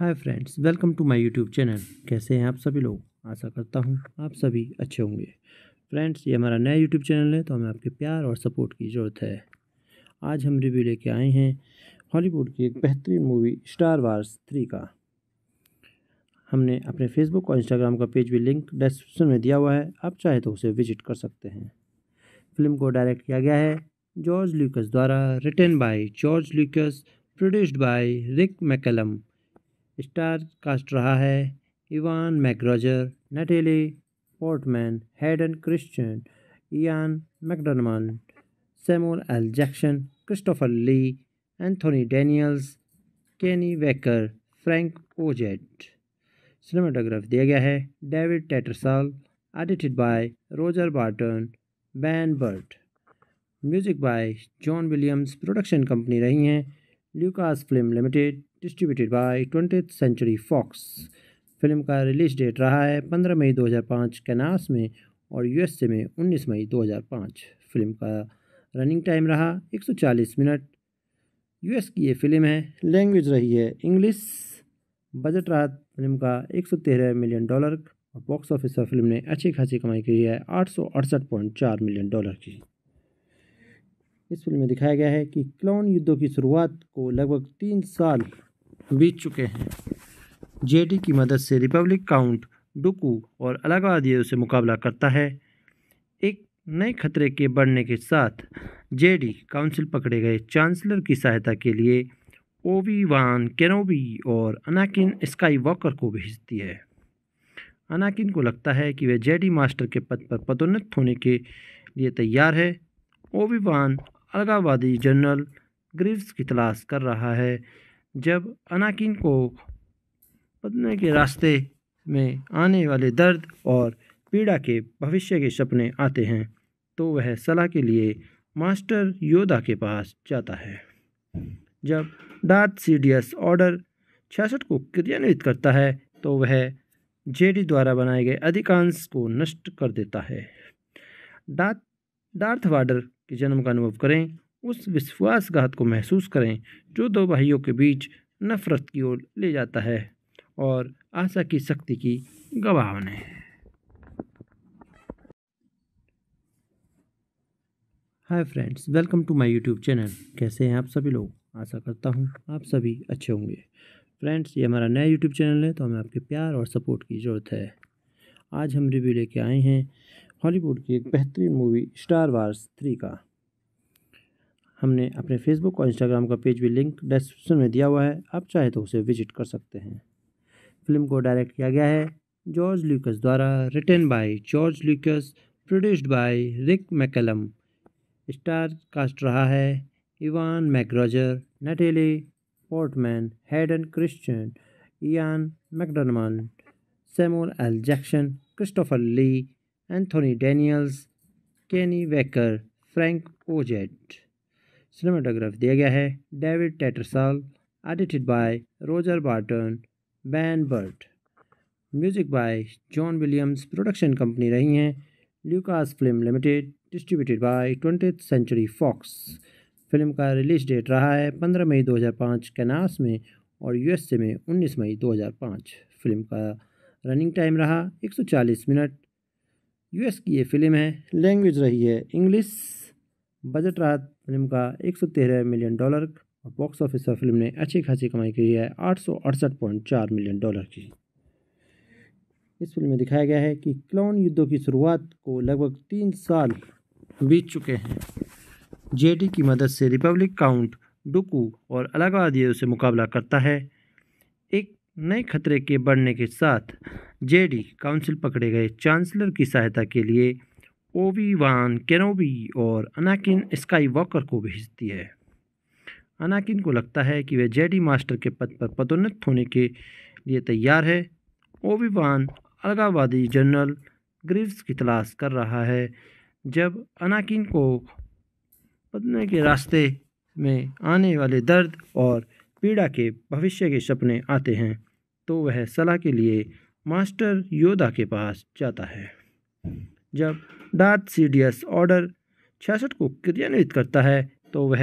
Hi friends welcome to my YouTube channel कैसे हैं आप सभी लोग आशा करता हूं आप सभी अच्छे होंगे फ्रेंड्स ये हमारा नया यूट्यूब चैनल है तो हमें आपके प्यार और सपोर्ट की ज़रूरत है आज हम रिव्यू लेके आए हैं हॉलीवुड की एक बेहतरीन मूवी स्टार वार्स थ्री का हमने अपने फेसबुक और इंस्टाग्राम का पेज भी लिंक डिस्क्रिप्शन में दिया हुआ है आप चाहे तो उसे विजिट कर सकते हैं फिल्म को डायरेक्ट किया गया है जॉर्ज ल्यूकस द्वारा written by George Lucas produced by Rick McCallum star cast रहा है Ewan McGregor Natalie Portman Hayden Christian Ian McDiarmid Samuel L Jackson Christopher Lee Anthony Daniels Kenny waker Frank ओजेट cinematograph दिया गया है David Tattersall edited by Roger Barton Ben Burtt music by John Williams production company रही हैं Lucas film limited distributed by twenty century Fox film का release date रहा है पंद्रह मई दो हज़ार पाँच कैनास में और यूएसए में उन्नीस मई दो हजार पाँच फिल्म का रनिंग टाइम रहा एक सौ चालीस मिनट यूएस की ये फिल्म है लैंग्वेज रही है इंग्लिश बजट रहा फिल्म का एक सौ तेरह मिलियन डॉलर और बॉक्स ऑफिस पर फिल्म ने अच्छी खासी कमाई की है आठ सौ अड़सठ पॉइंट चार मिलियन डॉलर की इस फिल्म में दिखाया गया है कि क्लोन युद्धों की शुरुआत को लगभग तीन साल बीत चुके हैं जेडी की मदद से रिपब्लिक काउंट डुकू और अलगवादियों से मुकाबला करता है एक नए खतरे के बढ़ने के साथ जेडी काउंसिल पकड़े गए चांसलर की सहायता के लिए ओवी वान केनोबी और अनाकिन स्काई वॉकर को भेजती है अनाकिन को लगता है कि वह जेडी मास्टर के पद पर पदोन्नत होने के लिए तैयार है ओवी वान अलगावादी जनरल ग्रीव्स की तलाश कर रहा है जब अनाकिन को पदने के रास्ते में आने वाले दर्द और पीड़ा के भविष्य के सपने आते हैं तो वह सलाह के लिए मास्टर योदा के पास जाता है जब डार्थ सीडियस ऑर्डर छियासठ को क्रियान्वित करता है तो वह जेडी द्वारा बनाए गए अधिकांश को नष्ट कर देता है डार्थ डार्थ वाडर के जन्म का अनुभव करें उस विश्वासघात को महसूस करें जो दो भाइयों के बीच नफरत की ओर ले जाता है और आशा की शक्ति की गवाह बने hi friends welcome to my YouTube channel कैसे हैं आप सभी लोग आशा करता हूं आप सभी अच्छे होंगे फ्रेंड्स ये हमारा नया यूट्यूब चैनल है तो हमें आपके प्यार और सपोर्ट की ज़रूरत है आज हम रिव्यू लेके आए हैं हॉलीवुड की एक बेहतरीन मूवी स्टार वार्स थ्री का हमने अपने फेसबुक और इंस्टाग्राम का पेज भी लिंक डिस्क्रिप्शन में दिया हुआ है आप चाहे तो उसे विजिट कर सकते हैं फिल्म को डायरेक्ट किया गया है जॉर्ज ल्यूकस द्वारा written by George Lucas produced by Rick McCallum star cast रहा है Ewan McGregor Natalie Portman Hayden Christian Ian McDiarmid Samuel L Jackson Christopher Lee Anthony Daniels Kenny waker Frank ओजेट cinematograph दिया गया है David Tattersall edited by Roger Barton Ben Burtt music by John Williams production company रही हैं Lucas film limited distributed by twenty century Fox film का release date रहा है पंद्रह मई दो हज़ार पाँच कैनास में और यू एस ए में उन्नीस मई दो हज़ार पाँच फिल्म का रनिंग टाइम रहा एक सौ चालीस मिनट यूएस की ये फिल्म है लैंग्वेज रही है इंग्लिश बजट रहा फिल्म का एक मिलियन डॉलर और बॉक्स ऑफिस पर फिल्म ने अच्छी खासी कमाई की है आठ मिलियन डॉलर की इस फिल्म में दिखाया गया है कि क्लोन युद्धों की शुरुआत को लगभग तीन साल बीत चुके हैं जेडी की मदद से रिपब्लिक काउंट डुकू और अलगावादियों से मुकाबला करता है एक नए खतरे के बढ़ने के साथ जेडी काउंसिल पकड़े गए चांसलर की सहायता के लिए ओबी वान केनोबी और अनाकिन स्काई वॉकर को भेजती है अनाकिन को लगता है कि वह जेडी मास्टर के पद पर पदोन्नत होने के लिए तैयार है ओबी वान अलगावादी जनरल ग्रीव्स की तलाश कर रहा है जब अनाकिन को पदने के रास्ते में आने वाले दर्द और पीड़ा के भविष्य के सपने आते हैं तो वह सलाह के लिए मास्टर योदा के पास जाता है जब डार्थ एस ऑर्डर छियासठ को क्रियान्वित करता है तो वह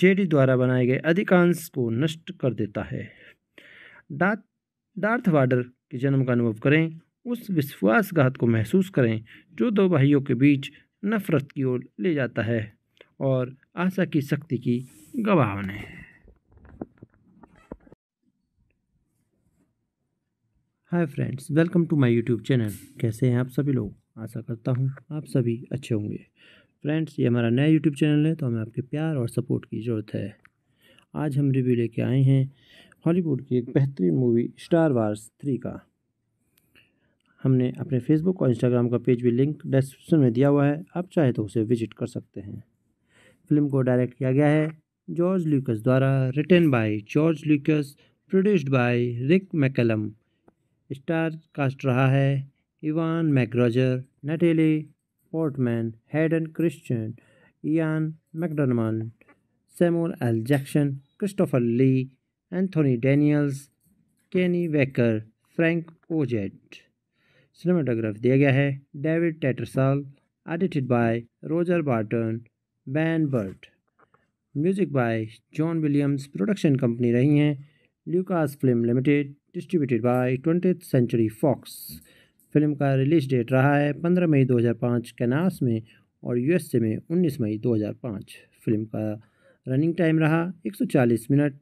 जे डी द्वारा बनाए गए अधिकांश को नष्ट कर देता है डार्थ डार्थ वाडर के जन्म का अनुभव करें उस विश्वासघात को महसूस करें जो दो भाइयों के बीच नफरत की ओर ले जाता है और आशा की शक्ति की गवाह बने hi friends welcome to my YouTube channel कैसे हैं आप सभी लोग आशा करता हूँ आप सभी अच्छे होंगे फ्रेंड्स ये हमारा नया यूट्यूब चैनल है तो हमें आपके प्यार और सपोर्ट की ज़रूरत है आज हम रिव्यू लेके आए हैं हॉलीवुड की एक बेहतरीन मूवी स्टार वार्स थ्री का हमने अपने फेसबुक और इंस्टाग्राम का पेज भी लिंक डिस्क्रिप्शन में दिया हुआ है आप चाहे तो उसे विजिट कर सकते हैं फिल्म को डायरेक्ट किया गया है जॉर्ज ल्यूकस द्वारा written by George Lucas produced by Rick McCallum star cast रहा है Ewan McGregor Natalie Portman Hayden Christian Ian McDiarmid Samuel L Jackson Christopher Lee Anthony Daniels Kenny waker Frank ओजेट cinematograph दिया गया है David Tattersall edited by Roger Barton Ben Burtt music by John Williams production company रही हैं Lucas film limited distributed by twenty century Fox film का release date रहा है पंद्रह मई 2005 Kansas में और यूएसए में 19 मई 2005 फिल्म का रनिंग टाइम रहा 140 मिनट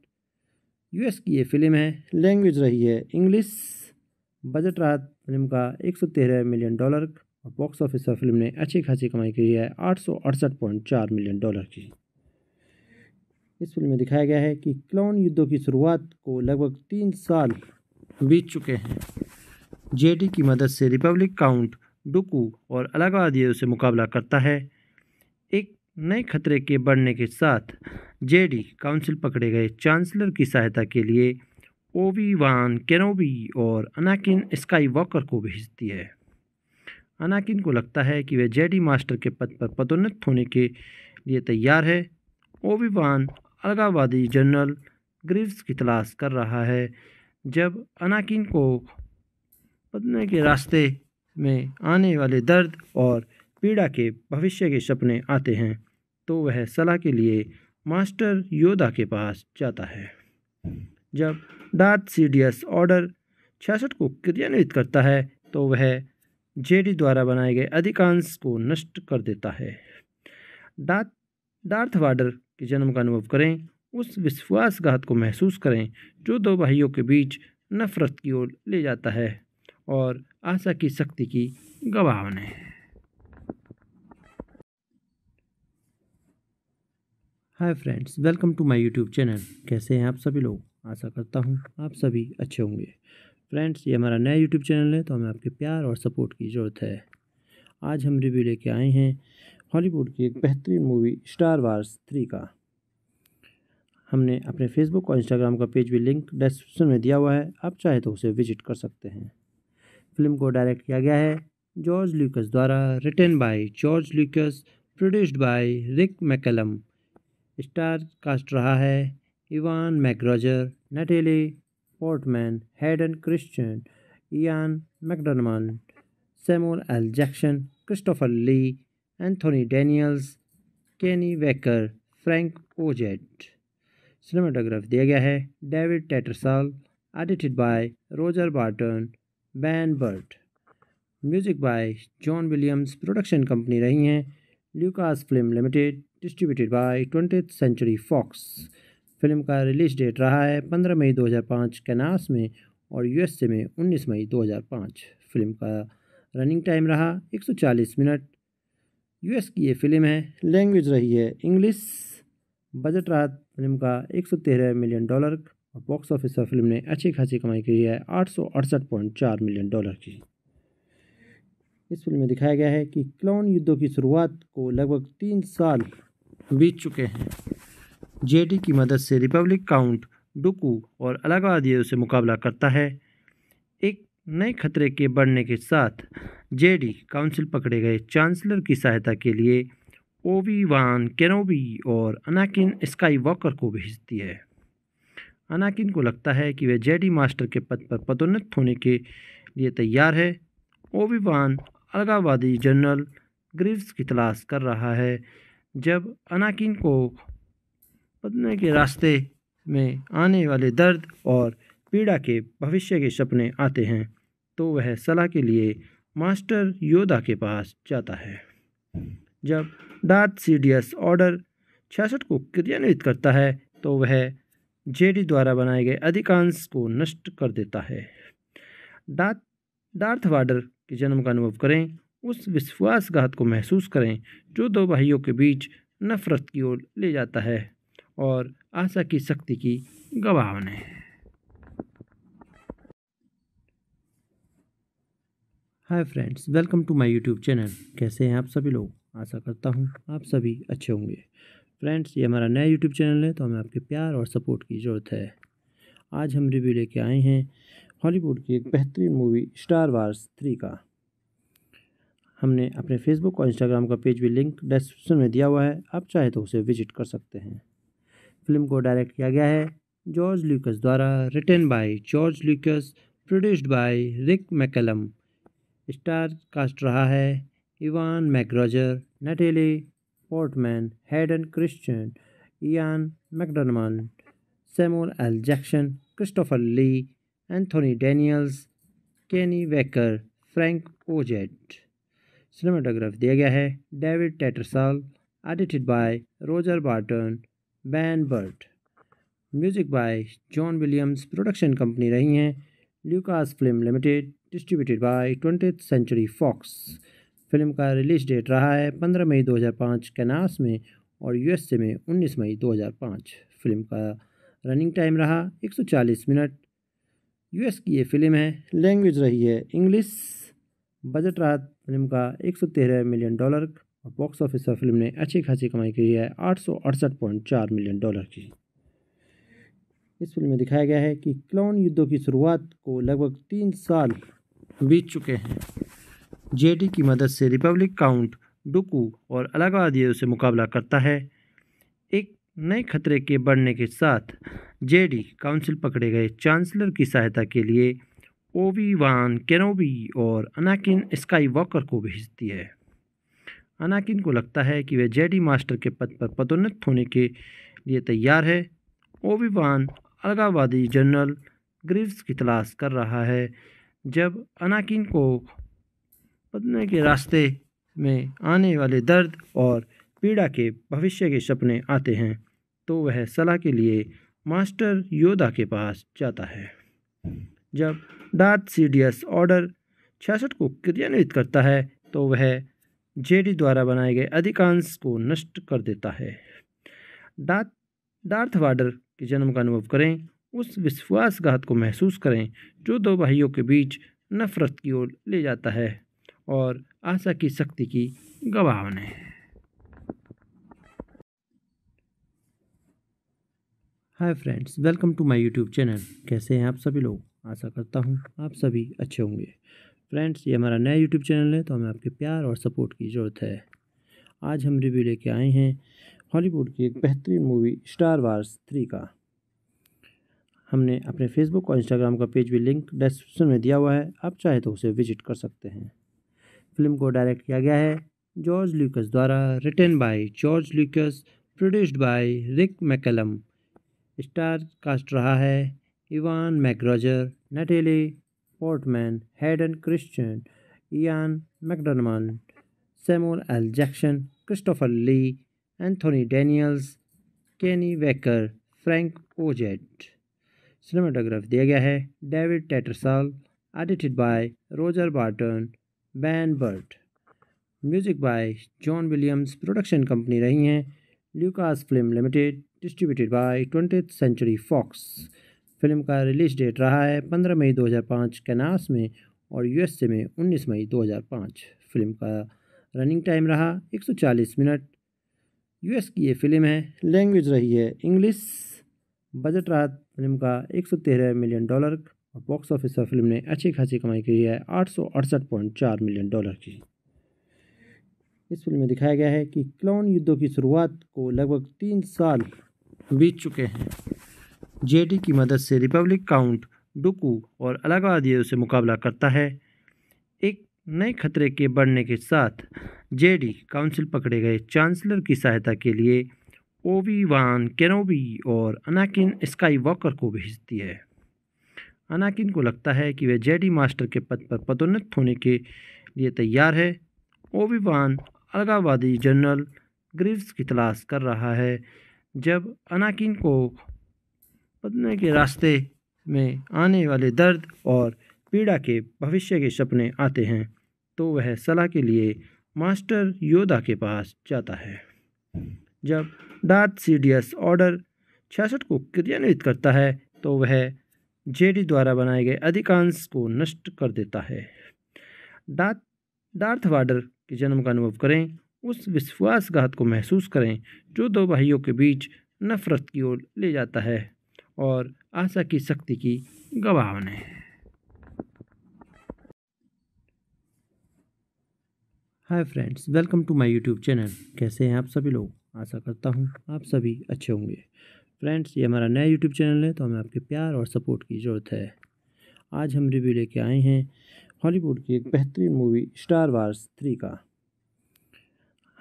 यूएस की ये फिल्म है लैंग्वेज रही है इंग्लिश बजट रहा फिल्म का 113 मिलियन डॉलर और बॉक्स ऑफिस पर फिल्म ने अच्छी खासी कमाई की है आठ मिलियन डॉलर की इस फिल्म में दिखाया गया है कि क्लोन युद्धों की शुरुआत को लगभग तीन साल बीत चुके हैं जेडी की मदद से रिपब्लिक काउंट डुकू और अलगवादियों से मुकाबला करता है एक नए खतरे के बढ़ने के साथ जेडी काउंसिल पकड़े गए चांसलर की सहायता के लिए ओवी वान केनोबी और अनाकिन स्काई वॉकर को भेजती है अनाकिन को लगता है कि वह जेडी मास्टर के पद पर पदोन्नत होने के लिए तैयार है ओवी वान अलगावादी जनरल ग्रीव्स की तलाश कर रहा है जब अनाकिन को बदने के रास्ते में आने वाले दर्द और पीड़ा के भविष्य के सपने आते हैं तो वह सलाह के लिए मास्टर योदा के पास जाता है जब डार्थ सीडियस ऑर्डर छियासठ को क्रियान्वित करता है तो वह जेडी द्वारा बनाए गए अधिकांश को नष्ट कर देता है डार्थ डार्थ वाडर के जन्म का अनुभव करें उस विश्वासघात को महसूस करें जो दो भाइयों के बीच नफरत की ओर ले जाता है और आशा की शक्ति की गवाह बने हैं hi friends welcome to my YouTube channel कैसे हैं आप सभी लोग आशा करता हूं आप सभी अच्छे होंगे फ्रेंड्स ये हमारा नया यूट्यूब चैनल है तो हमें आपके प्यार और सपोर्ट की ज़रूरत है आज हम रिव्यू लेके आए हैं हॉलीवुड की एक बेहतरीन मूवी स्टार वार्स थ्री का हमने अपने फेसबुक और इंस्टाग्राम का पेज भी लिंक डिस्क्रिप्शन में दिया हुआ है आप चाहे तो उसे विजिट कर सकते हैं फिल्म को डायरेक्ट किया गया है जॉर्ज ल्यूकस द्वारा written by George Lucas produced by Rick McCallum star cast रहा है Ewan McGregor Natalie Portman Hayden Christian Ian McDiarmid Samuel L Jackson Christopher Lee Anthony Daniels Kenny waker Frank ओजेट cinematograph दिया गया है David Tattersall edited by Roger Barton Ben Burtt music by John Williams production company रही हैं Lucas film limited distributed by twenty century Fox film का release date रहा है पंद्रह मई दो हज़ार पाँच कैनास में और यूएसए में उन्नीस मई दो हजार पाँच फिल्म का रनिंग टाइम रहा एक सौ चालीस मिनट यूएस की ये फिल्म है लैंग्वेज रही है इंग्लिश बजट रहा फिल्म का एक सौ तेरह मिलियन डॉलर और बॉक्स ऑफिस पर फिल्म ने अच्छी खासी कमाई की है आठ मिलियन डॉलर की इस फिल्म में दिखाया गया है कि क्लोन युद्धों की शुरुआत को लगभग तीन साल बीत चुके हैं जेडी की मदद से रिपब्लिक काउंट डुकू और अलगावादियों से मुकाबला करता है एक नए खतरे के बढ़ने के साथ जेडी काउंसिल पकड़े गए चांसलर की सहायता के लिए ओवी वान केनोबी और अनाकिन स्काई वॉकर को भेजती है अनाकिन को लगता है कि वह जेडी मास्टर के पद पर पदोन्नत होने के लिए तैयार है ओविवान अलगावादी जनरल ग्रीव्स की तलाश कर रहा है जब अनाकिन को पदने के रास्ते में आने वाले दर्द और पीड़ा के भविष्य के सपने आते हैं तो वह सलाह के लिए मास्टर योदा के पास जाता है जब डार्थ सीडियस ऑर्डर छियासठ को क्रियान्वित करता है तो वह जेडी द्वारा बनाए गए अधिकांश को नष्ट कर देता है डार्थ डार्थ वाडर के जन्म का अनुभव करें उस विश्वासघात को महसूस करें जो दो भाइयों के बीच नफरत की ओर ले जाता है और आशा की शक्ति की गवाह बने hi friends welcome to my YouTube channel कैसे हैं आप सभी लोग आशा करता हूँ आप सभी अच्छे होंगे फ्रेंड्स ये हमारा नया यूट्यूब चैनल है तो हमें आपके प्यार और सपोर्ट की ज़रूरत है आज हम रिव्यू लेके आए हैं हॉलीवुड की एक बेहतरीन मूवी स्टार वार्स थ्री का हमने अपने फेसबुक और इंस्टाग्राम का पेज भी लिंक डिस्क्रिप्शन में दिया हुआ है आप चाहे तो उसे विजिट कर सकते हैं फिल्म को डायरेक्ट किया गया है जॉर्ज ल्यूकस द्वारा written by George Lucas produced by Rick McCallum star cast रहा है Ewan McGregor Natalie Portman, Hayden Christian, Ian McDermott, Samuel L. Jackson, Christopher Lee, Anthony Daniels, Kenny Wecker, Frank ओजेट cinematograph दिया गया है David Tattersall edited by Roger Barton Ben Burtt music by John Williams production company रही हैं Lucas film limited distributed by twenty century Fox film का release date रहा है पंद्रह मई 2005 Kansas में और यूएसए में 19 मई 2005 फिल्म का रनिंग टाइम रहा 140 मिनट यूएस की ये फिल्म है लैंग्वेज रही है इंग्लिश बजट रहा फिल्म का 113 मिलियन डॉलर और बॉक्स ऑफिस पर फिल्म ने अच्छी खासी कमाई की है आठ मिलियन डॉलर की इस फिल्म में दिखाया गया है कि क्लोन युद्धों की शुरुआत को लगभग तीन साल बीत चुके हैं जेडी की मदद से रिपब्लिक काउंट डुकू और अलगवादियों से मुकाबला करता है एक नए खतरे के बढ़ने के साथ जेडी काउंसिल पकड़े गए चांसलर की सहायता के लिए ओवी वान केनोबी और अनाकिन स्काई वॉकर को भेजती है अनाकिन को लगता है कि वह जेडी मास्टर के पद पर पदोन्नत होने के लिए तैयार है ओवी वान अलगावादी जनरल ग्रीव्स की तलाश कर रहा है जब अनाकिन को बदने के रास्ते में आने वाले दर्द और पीड़ा के भविष्य के सपने आते हैं तो वह सलाह के लिए मास्टर योदा के पास जाता है जब डार्थ सीडियस ऑर्डर छियासठ को क्रियान्वित करता है तो वह जेडी द्वारा बनाए गए अधिकांश को नष्ट कर देता है डार्थ डार्थ वाडर के जन्म का अनुभव करें उस विश्वासघात को महसूस करें जो दो भाइयों के बीच नफरत की ओर ले जाता है और आशा की शक्ति की गवाह बने हैं hi friends welcome to my YouTube channel कैसे हैं आप सभी लोग आशा करता हूं आप सभी अच्छे होंगे फ्रेंड्स ये हमारा नया यूट्यूब चैनल है तो हमें आपके प्यार और सपोर्ट की ज़रूरत है आज हम रिव्यू लेके आए हैं हॉलीवुड की एक बेहतरीन मूवी स्टार वार्स थ्री का हमने अपने फेसबुक और इंस्टाग्राम का पेज भी लिंक डिस्क्रिप्शन में दिया हुआ है आप चाहे तो उसे विजिट कर सकते हैं फिल्म को डायरेक्ट किया गया है जॉर्ज ल्यूकस द्वारा written by George Lucas produced by Rick McCallum star cast रहा है Ewan McGregor Natalie Portman Hayden Christian Ian McDiarmid Samuel L Jackson Christopher Lee Anthony Daniels Kenny waker Frank ओजेट cinematograph दिया गया है David Tattersall edited by Roger Barton Ben Burtt music by John Williams production company रही हैं Lucas film limited distributed by twenty century Fox film का release date रहा है पंद्रह मई दो हज़ार पाँच कैनास में और यू एस ए में उन्नीस मई दो हजार पाँच फिल्म का रनिंग टाइम रहा एक सौ चालीस मिनट यूएस की ये फिल्म है लैंग्वेज रही है इंग्लिश बजट रहा फिल्म का एक सौ तेरह मिलियन डॉलर और बॉक्स ऑफिस पर फिल्म ने अच्छी खासी कमाई की है आठ मिलियन डॉलर की इस फिल्म में दिखाया गया है कि क्लोन युद्धों की शुरुआत को लगभग तीन साल बीत चुके हैं जेडी की मदद से रिपब्लिक काउंट डुकू और अलगावादियों से मुकाबला करता है एक नए खतरे के बढ़ने के साथ जेडी काउंसिल पकड़े गए चांसलर की सहायता के लिए ओवी वान केनोबी और अनाकिन स्काई वॉकर को भेजती है अनाकिन को लगता है कि वह जेडी मास्टर के पद पर पदोन्नत होने के लिए तैयार है ओविवान अलगावादी जनरल ग्रीव्स की तलाश कर रहा है जब अनाकिन को पदने के रास्ते में आने वाले दर्द और पीड़ा के भविष्य के सपने आते हैं तो वह सलाह के लिए मास्टर योदा के पास जाता है जब डार्थ सीडियस ऑर्डर छियासठ को क्रियान्वित करता है तो वह जेडी द्वारा बनाए गए अधिकांश को नष्ट कर देता है डा डार्थ वाडर के जन्म का अनुभव करें उस विश्वासघात को महसूस करें जो दो भाइयों के बीच नफरत की ओर ले जाता है और आशा की शक्ति की गवाह बने hi friends welcome to my YouTube channel कैसे हैं आप सभी लोग आशा करता हूँ आप सभी अच्छे होंगे फ्रेंड्स ये हमारा नया यूट्यूब चैनल है तो हमें आपके प्यार और सपोर्ट की ज़रूरत है आज हम रिव्यू लेके आए हैं हॉलीवुड की एक बेहतरीन मूवी स्टार वार्स थ्री का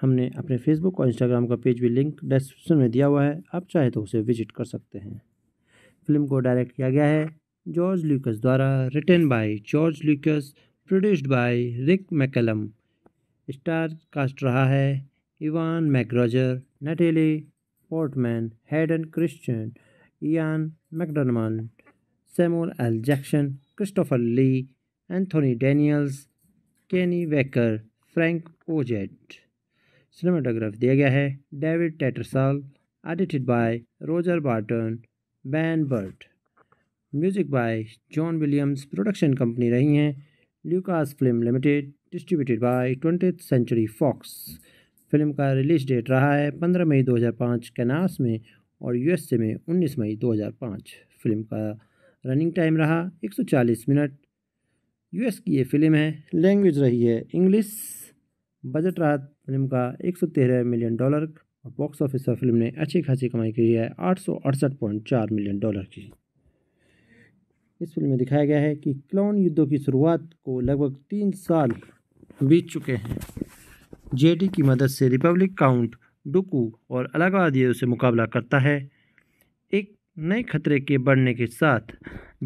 हमने अपने फेसबुक और इंस्टाग्राम का पेज भी लिंक डिस्क्रिप्शन में दिया हुआ है आप चाहे तो उसे विजिट कर सकते हैं फिल्म को डायरेक्ट किया गया है जॉर्ज ल्यूकस द्वारा written by George Lucas produced by Rick McCallum star cast रहा है Ewan McGregor Natalie Portman, Hayden Christian, Ian McDermott, Samuel L. Jackson, Christopher Lee, Anthony Daniels, Kenny Wecker, Frank ओजेट cinematograph दिया गया है David Tattersall edited by Roger Barton Ben Burtt music by John Williams production company रही हैं Lucas film limited distributed by twenty century Fox film का release date रहा है पंद्रह मई 2005 Kansas में और यूएसए में 19 मई 2005 फिल्म का रनिंग टाइम रहा 140 मिनट यूएस की ये फिल्म है लैंग्वेज रही है इंग्लिश बजट रहा फिल्म का 113 मिलियन डॉलर और बॉक्स ऑफिस पर फिल्म ने अच्छी खासी कमाई की है आठ मिलियन डॉलर की इस फिल्म में दिखाया गया है कि क्लोन युद्धों की शुरुआत को लगभग तीन साल बीत चुके हैं जेडी की मदद से रिपब्लिक काउंट डुकू और अलगवादियों से मुकाबला करता है एक नए खतरे के बढ़ने के साथ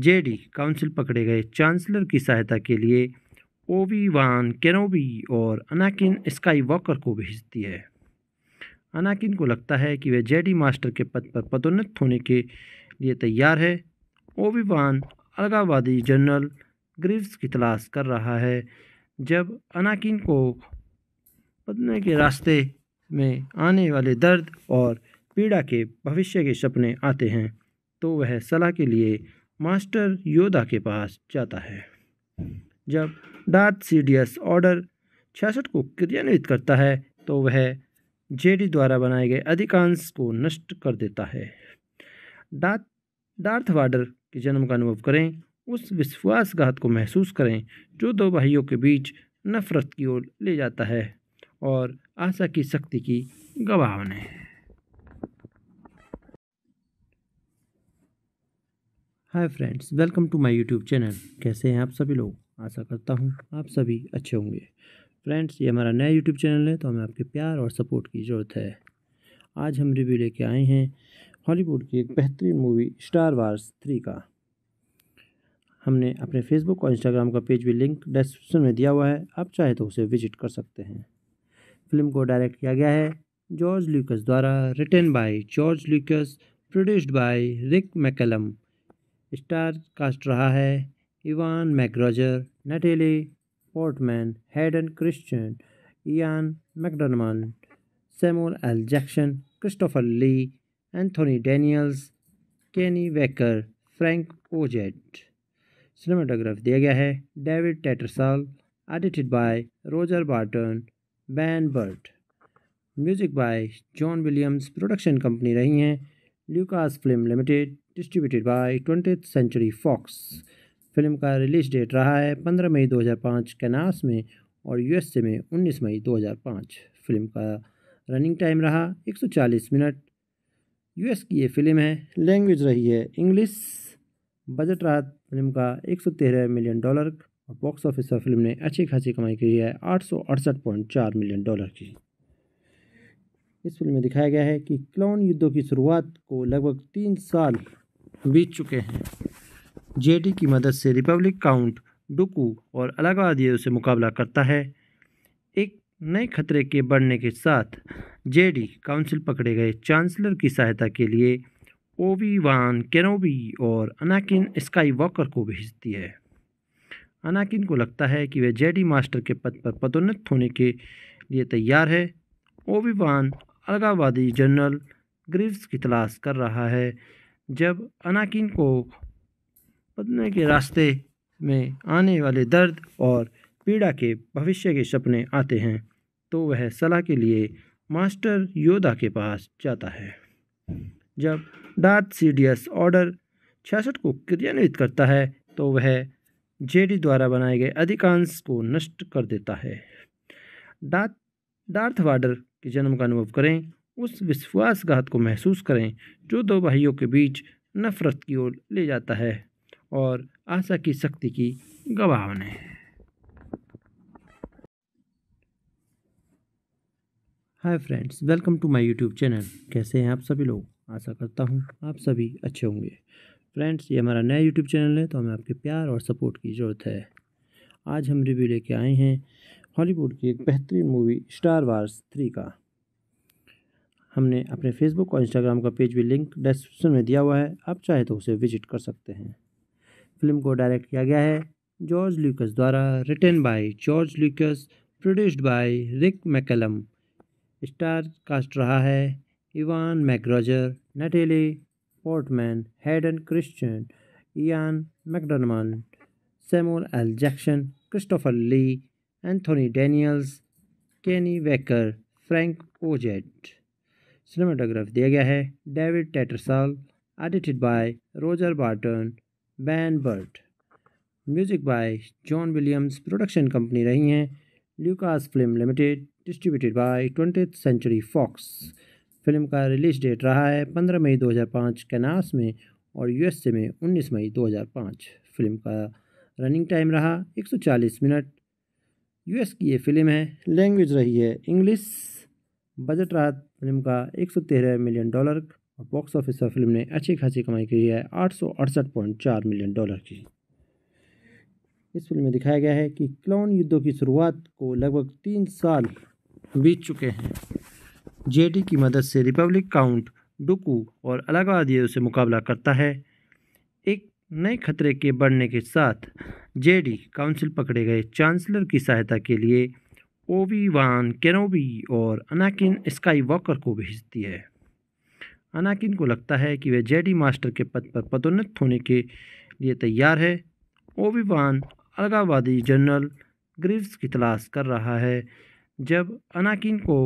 जेडी काउंसिल पकड़े गए चांसलर की सहायता के लिए ओवी वान केनोबी और अनाकिन स्काई वॉकर को भेजती है अनाकिन को लगता है कि वह जेडी मास्टर के पद पर पदोन्नत होने के लिए तैयार है ओवी वान अलगावादी जनरल ग्रीव्स की तलाश कर रहा है जब अनाकिन को बदने के रास्ते में आने वाले दर्द और पीड़ा के भविष्य के सपने आते हैं तो वह सलाह के लिए मास्टर योदा के पास जाता है जब डार्थ सीडियस ऑर्डर छियासठ को क्रियान्वित करता है तो वह जेडी द्वारा बनाए गए अधिकांश को नष्ट कर देता है डार्थ डार्थ वाडर के जन्म का अनुभव करें उस विश्वासघात को महसूस करें जो दो भाइयों के बीच नफरत की ओर ले जाता है और आशा की शक्ति की गवाह बने हैं hi friends welcome to my YouTube channel कैसे हैं आप सभी लोग आशा करता हूं आप सभी अच्छे होंगे फ्रेंड्स ये हमारा नया यूट्यूब चैनल है तो हमें आपके प्यार और सपोर्ट की ज़रूरत है आज हम रिव्यू लेके आए हैं हॉलीवुड की एक बेहतरीन मूवी स्टार वार्स थ्री का हमने अपने फेसबुक और इंस्टाग्राम का पेज भी लिंक डिस्क्रिप्शन में दिया हुआ है आप चाहे तो उसे विजिट कर सकते हैं फिल्म को डायरेक्ट किया गया है जॉर्ज ल्यूकस द्वारा written by George Lucas produced by Rick McCallum star cast रहा है Ewan McGregor Natalie Portman Hayden Christian Ian McDiarmid Samuel L Jackson Christopher Lee Anthony Daniels Kenny waker Frank ओजेट cinematograph दिया गया है David Tattersall edited by Roger Barton Ben Burtt music by John Williams production company रही हैं Lucas film limited distributed by twenty century Fox film का release date रहा है पंद्रह मई दो हज़ार पाँच कैनास में और यूएसए में उन्नीस मई दो हजार पाँच फिल्म का रनिंग टाइम रहा एक सौ चालीस मिनट यूएस की ये फिल्म है लैंग्वेज रही है इंग्लिश बजट रहा फिल्म का एक सौ तेरह मिलियन डॉलर और बॉक्स ऑफिस पर फिल्म ने अच्छी खासी कमाई की है आठ मिलियन डॉलर की इस फिल्म में दिखाया गया है कि क्लोन युद्धों की शुरुआत को लगभग तीन साल बीत चुके हैं जेडी की मदद से रिपब्लिक काउंट डुकू और अलगावादियों से मुकाबला करता है एक नए खतरे के बढ़ने के साथ जेडी काउंसिल पकड़े गए चांसलर की सहायता के लिए ओवी वान केनोबी और अनाकिन स्काई वॉकर को भेजती है अनाकिन को लगता है कि वह जेडी मास्टर के पद पर पदोन्नत होने के लिए तैयार है ओविवान अलगावादी जनरल ग्रीव्स की तलाश कर रहा है जब अनाकिन को पदने के रास्ते में आने वाले दर्द और पीड़ा के भविष्य के सपने आते हैं तो वह सलाह के लिए मास्टर योदा के पास जाता है जब डार्थ सीडियस ऑर्डर छियासठ को क्रियान्वित करता है तो वह जेडी द्वारा बनाए गए अधिकांश को नष्ट कर देता है डा डार्थ वाडर के जन्म का अनुभव करें उस विश्वासघात को महसूस करें जो दो भाइयों के बीच नफरत की ओर ले जाता है और आशा की शक्ति की गवाह बने hi friends welcome to my YouTube channel कैसे हैं आप सभी लोग आशा करता हूँ आप सभी अच्छे होंगे फ्रेंड्स ये हमारा नया यूट्यूब चैनल है तो हमें आपके प्यार और सपोर्ट की ज़रूरत है आज हम रिव्यू लेके आए हैं हॉलीवुड की एक बेहतरीन मूवी स्टार वार्स थ्री का हमने अपने फेसबुक और इंस्टाग्राम का पेज भी लिंक डिस्क्रिप्शन में दिया हुआ है आप चाहे तो उसे विजिट कर सकते हैं फिल्म को डायरेक्ट किया गया है जॉर्ज ल्यूकस द्वारा written by George Lucas produced by Rick McCallum star cast रहा है Ewan McGregor Natalie Portman, Hayden Christian, Ian McDermott, Samuel L. Jackson, Christopher Lee, Anthony Daniels, Kenny Wecker, Frank ओजेट cinematograph दिया गया है David Tattersall edited by Roger Barton Ben Burtt music by John Williams production company रही हैं Lucas film limited distributed by twenty century Fox film का release date रहा है पंद्रह मई 2005 कैनास में और यूएसए में 19 मई 2005 फिल्म का रनिंग टाइम रहा 140 मिनट यूएस की ये फिल्म है लैंग्वेज रही है इंग्लिश बजट रहा फिल्म का 113 मिलियन डॉलर और बॉक्स ऑफिस पर फिल्म ने अच्छी खासी कमाई की है आठ मिलियन डॉलर की इस फिल्म में दिखाया गया है कि क्लोन युद्धों की शुरुआत को लगभग तीन साल बीत चुके हैं जेडी की मदद से रिपब्लिक काउंट डुकू और अलगवादियों से मुकाबला करता है एक नए खतरे के बढ़ने के साथ जेडी काउंसिल पकड़े गए चांसलर की सहायता के लिए ओवी वान केनोबी और अनाकिन स्काई वॉकर को भेजती है अनाकिन को लगता है कि वह जेडी मास्टर के पद पर पदोन्नत होने के लिए तैयार है ओवी वान अलगावादी जनरल ग्रीव्स की तलाश कर रहा है जब अनाकिन को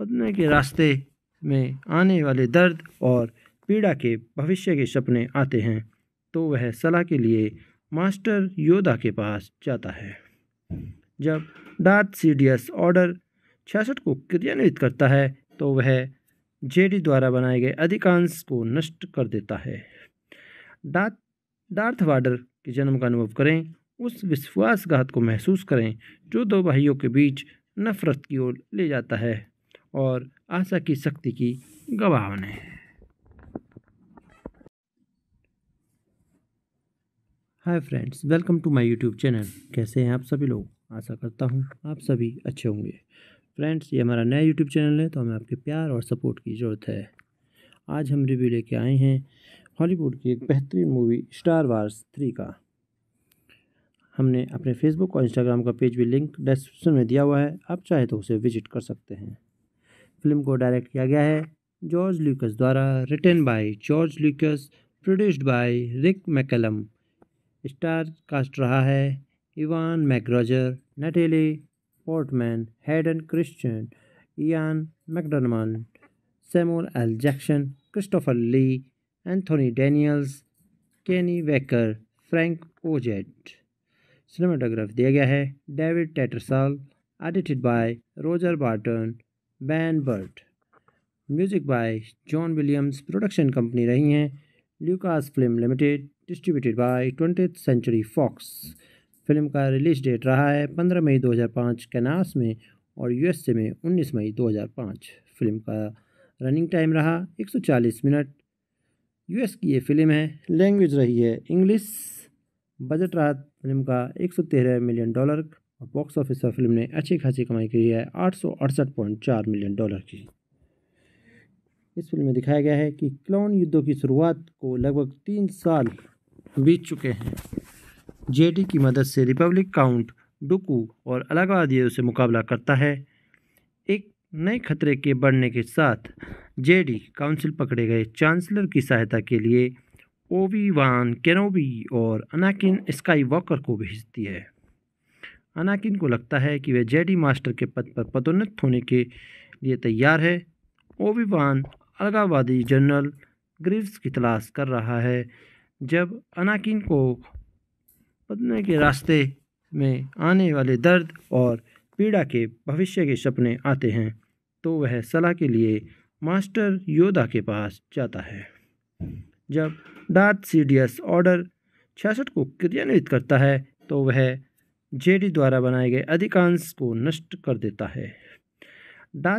बदने के रास्ते में आने वाले दर्द और पीड़ा के भविष्य के सपने आते हैं तो वह सलाह के लिए मास्टर योदा के पास जाता है जब डार्थ सीडियस ऑर्डर छियासठ को क्रियान्वित करता है तो वह जेडी द्वारा बनाए गए अधिकांश को नष्ट कर देता है डार्थ डार्थ वाडर के जन्म का अनुभव करें उस विश्वासघात को महसूस करें जो दो भाइयों के बीच नफरत की ओर ले जाता है और आशा की शक्ति की गवाह बने हैं hi friends welcome to my YouTube channel कैसे हैं आप सभी लोग आशा करता हूं आप सभी अच्छे होंगे फ्रेंड्स ये हमारा नया यूट्यूब चैनल है तो हमें आपके प्यार और सपोर्ट की ज़रूरत है आज हम रिव्यू लेके आए हैं हॉलीवुड की एक बेहतरीन मूवी स्टार वार्स थ्री का हमने अपने फेसबुक और इंस्टाग्राम का पेज भी लिंक डिस्क्रिप्शन में दिया हुआ है आप चाहे तो उसे विजिट कर सकते हैं फिल्म को डायरेक्ट किया गया है जॉर्ज ल्यूकस द्वारा written by George Lucas produced by Rick McCallum star cast रहा है Ewan McGregor Natalie Portman Hayden Christian Ian McDiarmid Samuel L Jackson Christopher Lee Anthony Daniels Kenny waker Frank ओजेट cinematograph दिया गया है David Tattersall edited by Roger Barton Ben Burtt music by John Williams production company रही हैं Lucas film limited distributed by twenty century Fox film का release date रहा है पंद्रह मई दो हज़ार पाँच कैनास में और यूएसए में उन्नीस मई दो हजार पाँच फिल्म का रनिंग टाइम रहा एक सौ चालीस मिनट यूएस की ये फिल्म है लैंग्वेज रही है इंग्लिश बजट रहा फिल्म का एक सौ तेरह मिलियन डॉलर और बॉक्स ऑफिस पर फिल्म ने अच्छी खासी कमाई की है आठ मिलियन डॉलर की इस फिल्म में दिखाया गया है कि क्लोन युद्धों की शुरुआत को लगभग तीन साल बीत चुके हैं जेडी की मदद से रिपब्लिक काउंट डुकू और अलगावादियों से मुकाबला करता है एक नए खतरे के बढ़ने के साथ जेडी काउंसिल पकड़े गए चांसलर की सहायता के लिए ओवी वान केनोबी और अनाकिन स्काई वॉकर को भेजती है अनाकिन को लगता है कि वह जेडी मास्टर के पद पर पदोन्नत होने के लिए तैयार है ओविवान अलगावादी जनरल ग्रीव्स की तलाश कर रहा है जब अनाकिन को पदने के रास्ते में आने वाले दर्द और पीड़ा के भविष्य के सपने आते हैं तो वह सलाह के लिए मास्टर योदा के पास जाता है जब डार्थ सीडियस ऑर्डर छियासठ को क्रियान्वित करता है तो वह जेडी द्वारा बनाए गए अधिकांश को नष्ट कर देता है डा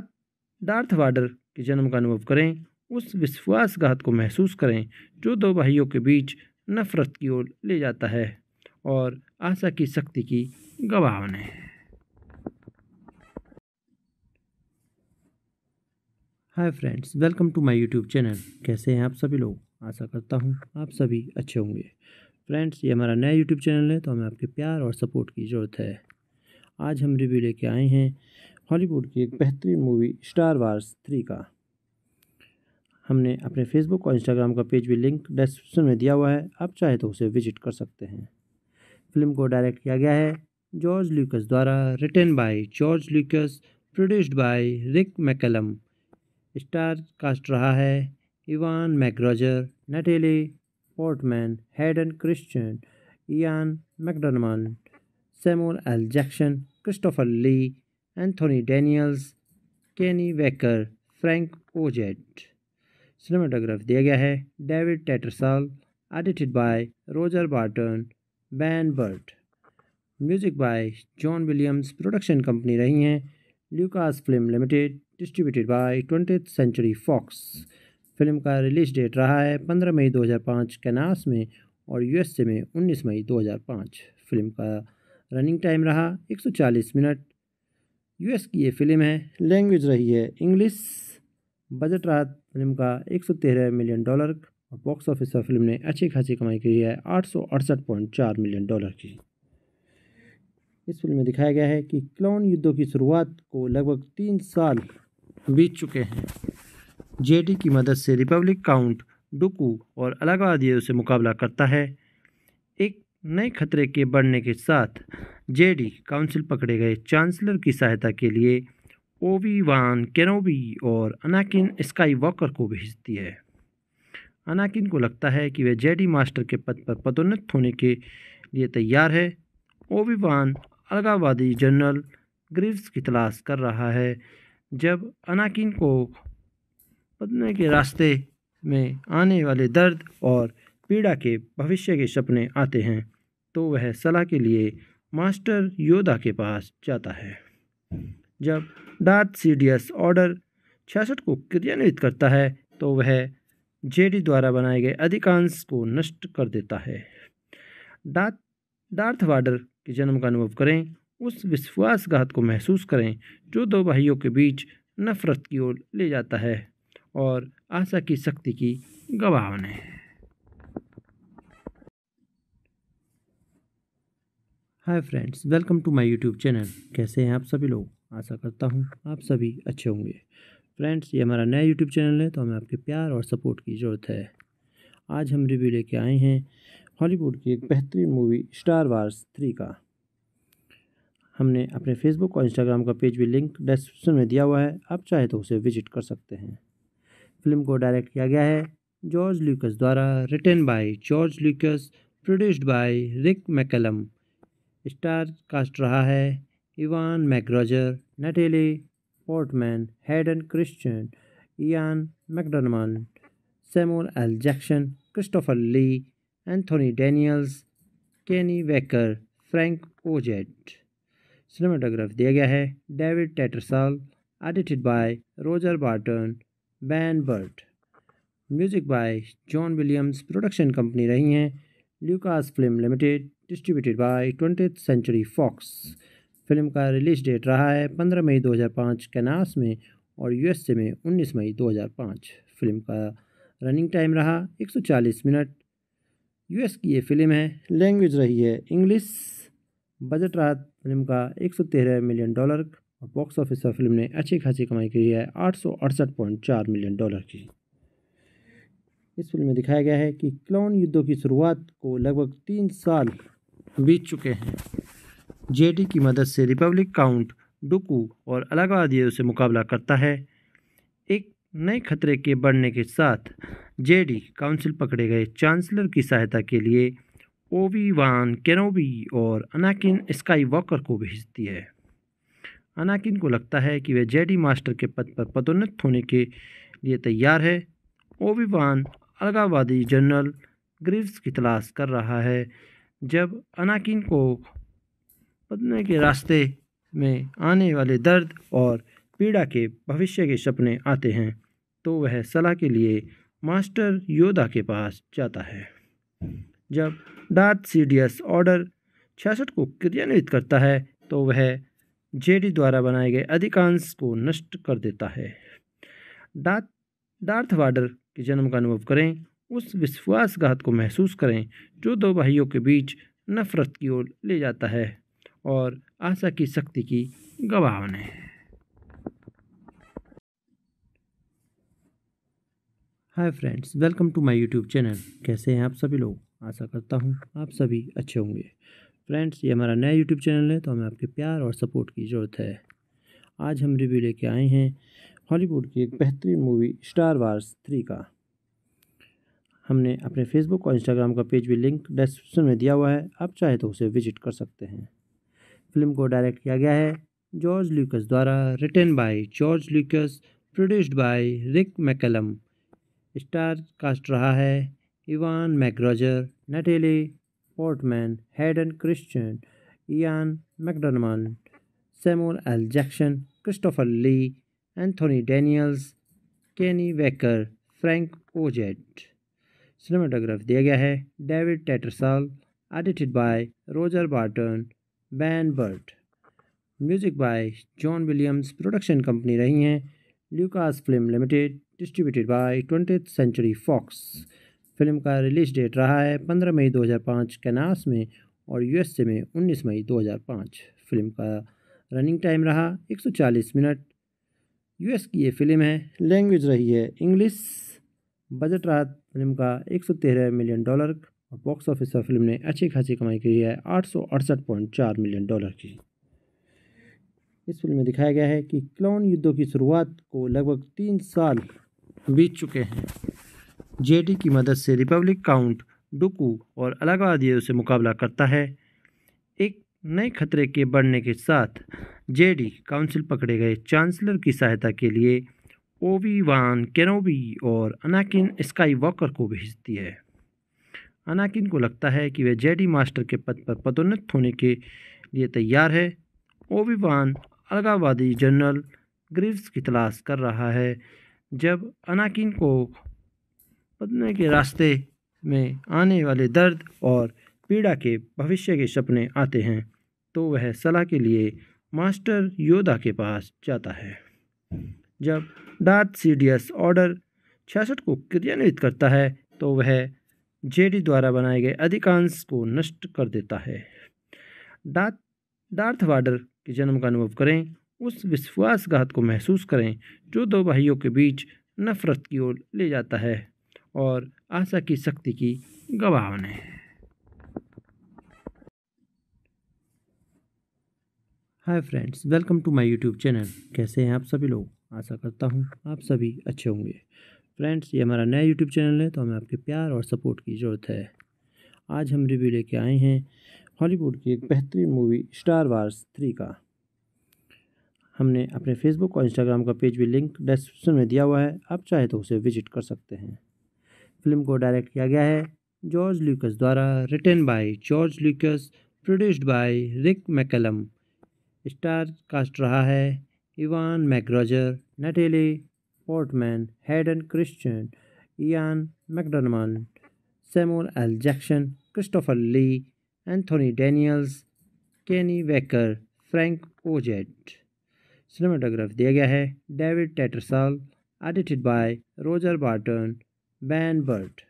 डार्थ वाडर के जन्म का अनुभव करें उस विश्वासघात को महसूस करें जो दो भाइयों के बीच नफरत की ओर ले जाता है और आशा की शक्ति की गवाह बने hi friends welcome to my YouTube channel कैसे हैं आप सभी लोग आशा करता हूँ आप सभी अच्छे होंगे फ्रेंड्स ये हमारा नया यूट्यूब चैनल है तो हमें आपके प्यार और सपोर्ट की ज़रूरत है आज हम रिव्यू लेके आए हैं हॉलीवुड की एक बेहतरीन मूवी स्टार वार्स थ्री का हमने अपने फेसबुक और इंस्टाग्राम का पेज भी लिंक डिस्क्रिप्शन में दिया हुआ है आप चाहे तो उसे विजिट कर सकते हैं फिल्म को डायरेक्ट किया गया है जॉर्ज ल्यूकस द्वारा written by George Lucas produced by Rick McCallum star cast रहा है Ewan McGregor Natalie Portman, Hayden Christian, Ian McDermott, Samuel L. Jackson, Christopher Lee, Anthony Daniels, Kenny Wecker, Frank ओजेट cinematograph दिया गया है David Tattersall edited by Roger Barton Ben Burtt music by John Williams production company रही हैं Lucas film limited distributed by twenty century Fox film का release date रहा है पंद्रह मई 2005 कैनास में और यूएसए में 19 मई 2005 फिल्म का रनिंग टाइम रहा 140 मिनट यूएस की ये फिल्म है लैंग्वेज रही है इंग्लिश बजट रहा फिल्म का 113 मिलियन डॉलर और बॉक्स ऑफिस पर फिल्म ने अच्छी खासी कमाई की है आठ मिलियन डॉलर की इस फिल्म में दिखाया गया है कि क्लोन युद्धों की शुरुआत को लगभग तीन साल बीत चुके हैं जेडी की मदद से रिपब्लिक काउंट डुकू और अलगवादियों से मुकाबला करता है एक नए खतरे के बढ़ने के साथ जेडी काउंसिल पकड़े गए चांसलर की सहायता के लिए ओवी वान केनोबी और अनाकिन स्काई वॉकर को भेजती है अनाकिन को लगता है कि वह जेडी मास्टर के पद पर पदोन्नत होने के लिए तैयार है ओवी वान अलगावादी जनरल ग्रीव्स की तलाश कर रहा है जब अनाकिन को बदने के रास्ते में आने वाले दर्द और पीड़ा के भविष्य के सपने आते हैं तो वह सलाह के लिए मास्टर योदा के पास जाता है जब डार्थ सीडियस ऑर्डर छियासठ को क्रियान्वित करता है तो वह जेडी द्वारा बनाए गए अधिकांश को नष्ट कर देता है डार्थ डार्थ वाडर के जन्म का अनुभव करें उस विश्वासघात को महसूस करें जो दो भाइयों के बीच नफरत की ओर ले जाता है और आशा की शक्ति की गवाह बने hi friends welcome to my YouTube channel कैसे हैं आप सभी लोग आशा करता हूं आप सभी अच्छे होंगे फ्रेंड्स ये हमारा नया यूट्यूब चैनल है तो हमें आपके प्यार और सपोर्ट की ज़रूरत है आज हम रिव्यू लेके आए हैं हॉलीवुड की एक बेहतरीन मूवी स्टार वार्स थ्री का हमने अपने फेसबुक और इंस्टाग्राम का पेज भी लिंक डिस्क्रिप्शन में दिया हुआ है आप चाहे तो उसे विजिट कर सकते हैं फिल्म को डायरेक्ट किया गया है जॉर्ज ल्यूकस द्वारा written by George Lucas produced by Rick McCallum star cast रहा है Ewan McGregor Natalie Portman Hayden Christian Ian McDiarmid Samuel L Jackson Christopher Lee Anthony Daniels Kenny waker Frank ओजेट cinematograph दिया गया है David Tattersall edited by Roger Barton Ben Burtt music by John Williams production company रही हैं Lucas film limited distributed by twenty century Fox film का release date रहा है पंद्रह मई दो हज़ार पाँच कैनास में और यूएसए में उन्नीस मई दो हजार पाँच फिल्म का रनिंग टाइम रहा एक सौ चालीस मिनट यूएस की ये फिल्म है लैंग्वेज रही है इंग्लिश बजट रहा फिल्म का एक सौ तेरह मिलियन डॉलर और बॉक्स ऑफिस पर फिल्म ने अच्छी खासी कमाई की है आठ मिलियन डॉलर की इस फिल्म में दिखाया गया है कि क्लोन युद्धों की शुरुआत को लगभग तीन साल बीत चुके हैं जेडी की मदद से रिपब्लिक काउंट डुकू और अलगावादियों से मुकाबला करता है एक नए खतरे के बढ़ने के साथ जेडी काउंसिल पकड़े गए चांसलर की सहायता के लिए ओवी वान केनोबी और अनाकिन स्काई वॉकर को भेजती है अनाकिन को लगता है कि वह जेडी मास्टर के पद पर पदोन्नत होने के लिए तैयार है ओविवान अलगावादी जनरल ग्रीव्स की तलाश कर रहा है जब अनाकिन को पदने के रास्ते में आने वाले दर्द और पीड़ा के भविष्य के सपने आते हैं तो वह सलाह के लिए मास्टर योदा के पास जाता है जब डार्थ सीडियस ऑर्डर छियासठ को क्रियान्वित करता है तो वह जेडी द्वारा बनाए गए अधिकांश को नष्ट कर देता है डार्थ डार्थ वाडर के जन्म का अनुभव करें उस विश्वासघात को महसूस करें जो दो भाइयों के बीच नफरत की ओर ले जाता है और आशा की शक्ति की गवाह बने hi friends welcome to my YouTube channel कैसे हैं आप सभी लोग आशा करता हूँ आप सभी अच्छे होंगे फ्रेंड्स ये हमारा नया यूट्यूब चैनल है तो हमें आपके प्यार और सपोर्ट की ज़रूरत है आज हम रिव्यू लेके आए हैं हॉलीवुड की एक बेहतरीन मूवी स्टार वार्स थ्री का हमने अपने फेसबुक और इंस्टाग्राम का पेज भी लिंक डिस्क्रिप्शन में दिया हुआ है आप चाहे तो उसे विजिट कर सकते हैं फिल्म को डायरेक्ट किया गया है जॉर्ज ल्यूकस द्वारा written by George Lucas produced by Rick McCallum star cast रहा है Ewan McGregor Natalie Portman, Hayden Christian, Ian McDermott, Samuel L. Jackson, Christopher Lee, Anthony Daniels, Kenny Wecker, Frank ओजेट cinematograph दिया गया है David Tattersall edited by Roger Barton Ben Burtt music by John Williams production company रही हैं Lucas film limited distributed by twenty century Fox film का release date रहा है पंद्रह मई 2005 Kansas में और यूएसए में 19 मई 2005 फिल्म का रनिंग टाइम रहा 140 मिनट यूएस की ये फिल्म है लैंग्वेज रही है इंग्लिश बजट रहा फिल्म का 113 मिलियन डॉलर और बॉक्स ऑफिस पर फिल्म ने अच्छी खासी कमाई की है आठ मिलियन डॉलर की इस फिल्म में दिखाया गया है कि क्लोन युद्धों की शुरुआत को लगभग तीन साल बीत चुके हैं जेडी की मदद से रिपब्लिक काउंट डुकू और अलगवादियों से मुकाबला करता है एक नए खतरे के बढ़ने के साथ जेडी काउंसिल पकड़े गए चांसलर की सहायता के लिए ओवी वान केनोबी और अनाकिन स्काई वॉकर को भेजती है अनाकिन को लगता है कि वह जेडी मास्टर के पद पर पदोन्नत होने के लिए तैयार है ओवी वान अलगावादी जनरल ग्रीव्स की तलाश कर रहा है जब अनाकिन को बदने के रास्ते में आने वाले दर्द और पीड़ा के भविष्य के सपने आते हैं तो वह सलाह के लिए मास्टर योदा के पास जाता है जब डार्थ सीडियस ऑर्डर छियासठ को क्रियान्वित करता है तो वह जेडी द्वारा बनाए गए अधिकांश को नष्ट कर देता है डार्थ डार्थ वाडर के जन्म का अनुभव करें उस विश्वासघात को महसूस करें जो दो भाइयों के बीच नफरत की ओर ले जाता है और आशा की शक्ति की गवाह बने हैं hi friends welcome to my YouTube channel कैसे हैं आप सभी लोग आशा करता हूं आप सभी अच्छे होंगे फ्रेंड्स ये हमारा नया यूट्यूब चैनल है तो हमें आपके प्यार और सपोर्ट की ज़रूरत है आज हम रिव्यू लेके आए हैं हॉलीवुड की एक बेहतरीन मूवी स्टार वार्स थ्री का हमने अपने फेसबुक और इंस्टाग्राम का पेज भी लिंक डिस्क्रिप्शन में दिया हुआ है आप चाहे तो उसे विजिट कर सकते हैं फिल्म को डायरेक्ट किया गया है जॉर्ज ल्यूकस द्वारा written by George Lucas produced by Rick McCallum star cast रहा है Ewan McGregor Natalie Portman Hayden Christian Ian McDiarmid Samuel L Jackson Christopher Lee Anthony Daniels Kenny waker Frank ओजेट cinematograph दिया गया है David Tattersall edited by Roger Barton Ben Burtt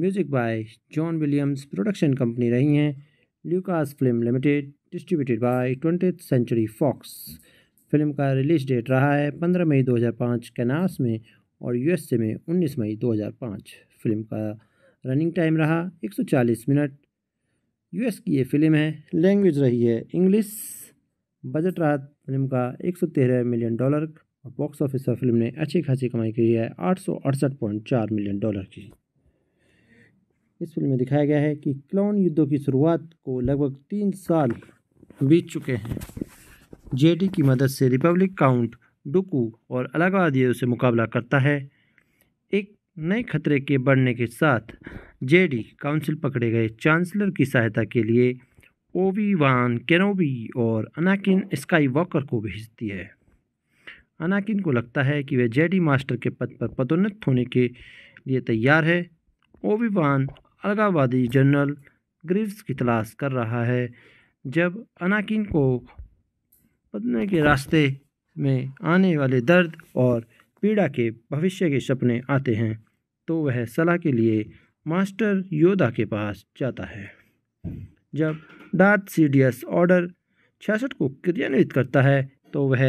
music by John Williams production company रही हैं Lucas film limited distributed by twenty century Fox film का release date रहा है पंद्रह मई दो हज़ार पाँच कैनास में और यूएसए में उन्नीस मई दो हजार पाँच फिल्म का रनिंग टाइम रहा एक सौ चालीस मिनट यूएस की ये फिल्म है लैंग्वेज रही है इंग्लिश बजट रहा फिल्म का एक सौ तेरह मिलियन डॉलर और बॉक्स ऑफिस पर फिल्म ने अच्छी खासी कमाई की है आठ मिलियन डॉलर की इस फिल्म में दिखाया गया है कि क्लोन युद्धों की शुरुआत को लगभग तीन साल बीत चुके हैं जेडी की मदद से रिपब्लिक काउंट डुकू और अलगावादियों से मुकाबला करता है एक नए खतरे के बढ़ने के साथ जेडी काउंसिल पकड़े गए चांसलर की सहायता के लिए ओवी वान केनोबी और अनाकिन स्काई वॉकर को भेजती है अनाकिन को लगता है कि वह जेडी मास्टर के पद पर पदोन्नत होने के लिए तैयार है ओविवान अलगावादी जनरल ग्रीव्स की तलाश कर रहा है जब अनाकिन को पदने के रास्ते में आने वाले दर्द और पीड़ा के भविष्य के सपने आते हैं तो वह सलाह के लिए मास्टर योदा के पास जाता है जब डार्थ सीडियस ऑर्डर छियासठ को क्रियान्वित करता है तो वह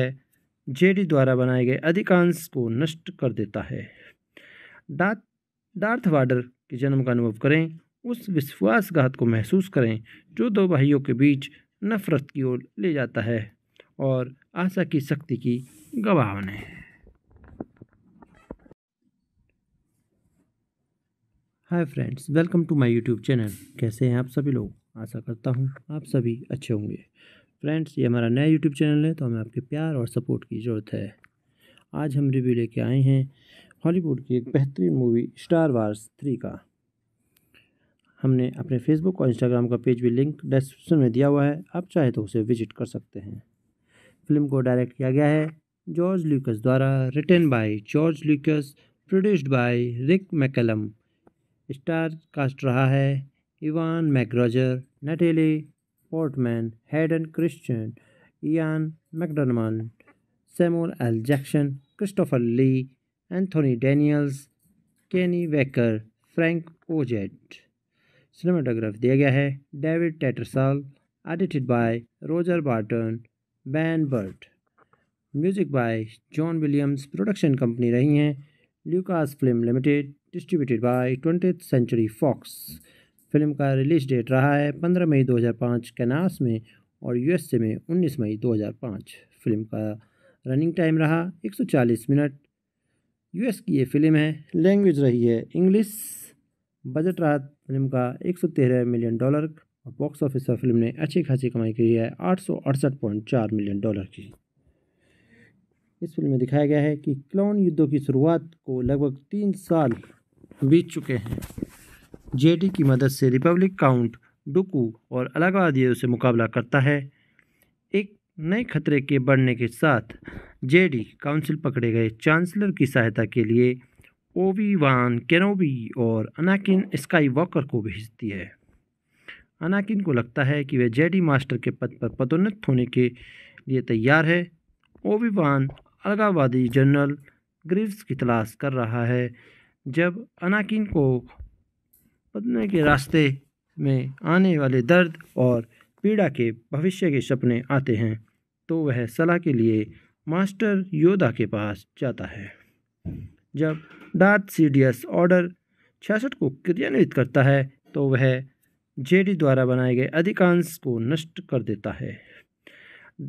जेडी द्वारा बनाए गए अधिकांश को नष्ट कर देता है डा डार्थ वाडर के जन्म का अनुभव करें उस विश्वासघात को महसूस करें जो दो भाइयों के बीच नफरत की ओर ले जाता है और आशा की शक्ति की गवाह बने hi friends welcome to my YouTube channel कैसे हैं आप सभी लोग आशा करता हूँ आप सभी अच्छे होंगे फ्रेंड्स ये हमारा नया यूट्यूब चैनल है तो हमें आपके प्यार और सपोर्ट की ज़रूरत है आज हम रिव्यू लेके आए हैं हॉलीवुड की एक बेहतरीन मूवी स्टार वार्स थ्री का हमने अपने फेसबुक और इंस्टाग्राम का पेज भी लिंक डिस्क्रिप्शन में दिया हुआ है आप चाहे तो उसे विजिट कर सकते हैं फिल्म को डायरेक्ट किया गया है जॉर्ज ल्यूकस द्वारा written by George Lucas produced by Rick McCallum star cast रहा है Ewan McGregor Natalie Portman, Hayden Christian, Ian McDermott, Samuel L. Jackson, Christopher Lee, Anthony Daniels, Kenny Wecker, Frank ओजेट cinematograph दिया गया है David Tattersall edited by Roger Barton Ben Burtt music by John Williams production company रही हैं Lucas film limited distributed by twenty century Fox film का release date रहा है पंद्रह मई 2005 Kansas में और यूएसए में 19 मई 2005 फिल्म का रनिंग टाइम रहा 140 मिनट यूएस की ये फिल्म है लैंग्वेज रही है इंग्लिश बजट रहा फिल्म का 113 मिलियन डॉलर और बॉक्स ऑफिस पर फिल्म ने अच्छी खासी कमाई की है आठ मिलियन डॉलर की इस फिल्म में दिखाया गया है कि क्लोन युद्धों की शुरुआत को लगभग तीन साल बीत चुके हैं जेडी की मदद से रिपब्लिक काउंट डुकू और अलगवादियों से मुकाबला करता है एक नए खतरे के बढ़ने के साथ जेडी काउंसिल पकड़े गए चांसलर की सहायता के लिए ओवी वान केनोबी और अनाकिन स्काई वॉकर को भेजती है अनाकिन को लगता है कि वह जेडी मास्टर के पद पर पदोन्नत होने के लिए तैयार है ओवी वान अलगावादी जनरल ग्रीव्स की तलाश कर रहा है जब अनाकिन को बदने के रास्ते में आने वाले दर्द और पीड़ा के भविष्य के सपने आते हैं तो वह सलाह के लिए मास्टर योदा के पास जाता है जब डार्थ सीडियस ऑर्डर छियासठ को क्रियान्वित करता है तो वह जेडी द्वारा बनाए गए अधिकांश को नष्ट कर देता है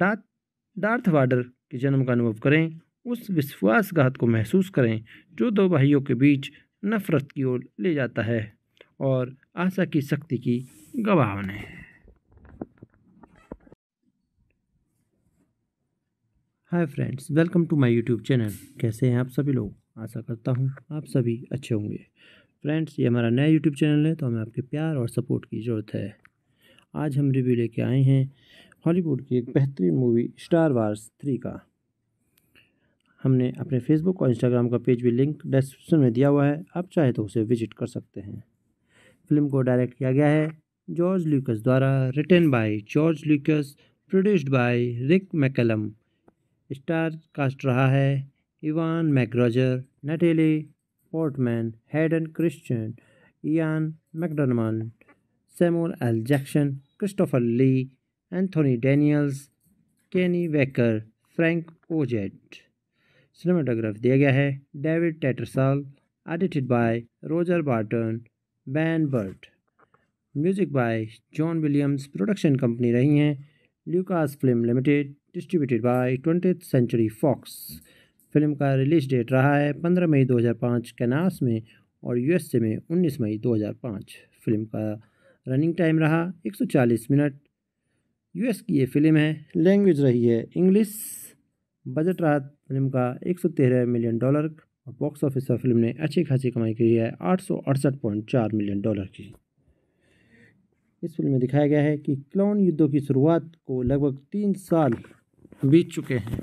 डार्थ डार्थ वाडर के जन्म का अनुभव करें उस विश्वासघात को महसूस करें जो दो भाइयों के बीच नफरत की ओर ले जाता है और आशा की शक्ति की गवाह बने हैं hi friends welcome to my YouTube channel कैसे हैं आप सभी लोग आशा करता हूं आप सभी अच्छे होंगे फ्रेंड्स ये हमारा नया यूट्यूब चैनल है तो हमें आपके प्यार और सपोर्ट की ज़रूरत है आज हम रिव्यू लेके आए हैं हॉलीवुड की एक बेहतरीन मूवी स्टार वार्स थ्री का हमने अपने फेसबुक और इंस्टाग्राम का पेज भी लिंक डिस्क्रिप्शन में दिया हुआ है आप चाहे तो उसे विजिट कर सकते हैं फिल्म को डायरेक्ट किया गया है जॉर्ज ल्यूकस द्वारा written by George Lucas produced by Rick McCallum star cast रहा है Ewan McGregor Natalie Portman Hayden Christian Ian McDiarmid Samuel L Jackson Christopher Lee Anthony Daniels Kenny waker Frank ओजेट cinematograph दिया गया है David Tattersall edited by Roger Barton Ben Burtt music by John Williams production company रही हैं Lucas film limited distributed by twenty century Fox film का release date रहा है पंद्रह मई दो हज़ार पाँच कैनास में और यूएसए में उन्नीस मई दो हजार पाँच फिल्म का रनिंग टाइम रहा एक सौ चालीस मिनट यूएस की ये फिल्म है लैंग्वेज रही है इंग्लिश बजट रहा फिल्म का एक सौ तेरह मिलियन डॉलर और बॉक्स ऑफिस पर फिल्म ने अच्छी खासी कमाई की है आठ मिलियन डॉलर की इस फिल्म में दिखाया गया है कि क्लोन युद्धों की शुरुआत को लगभग तीन साल बीत चुके हैं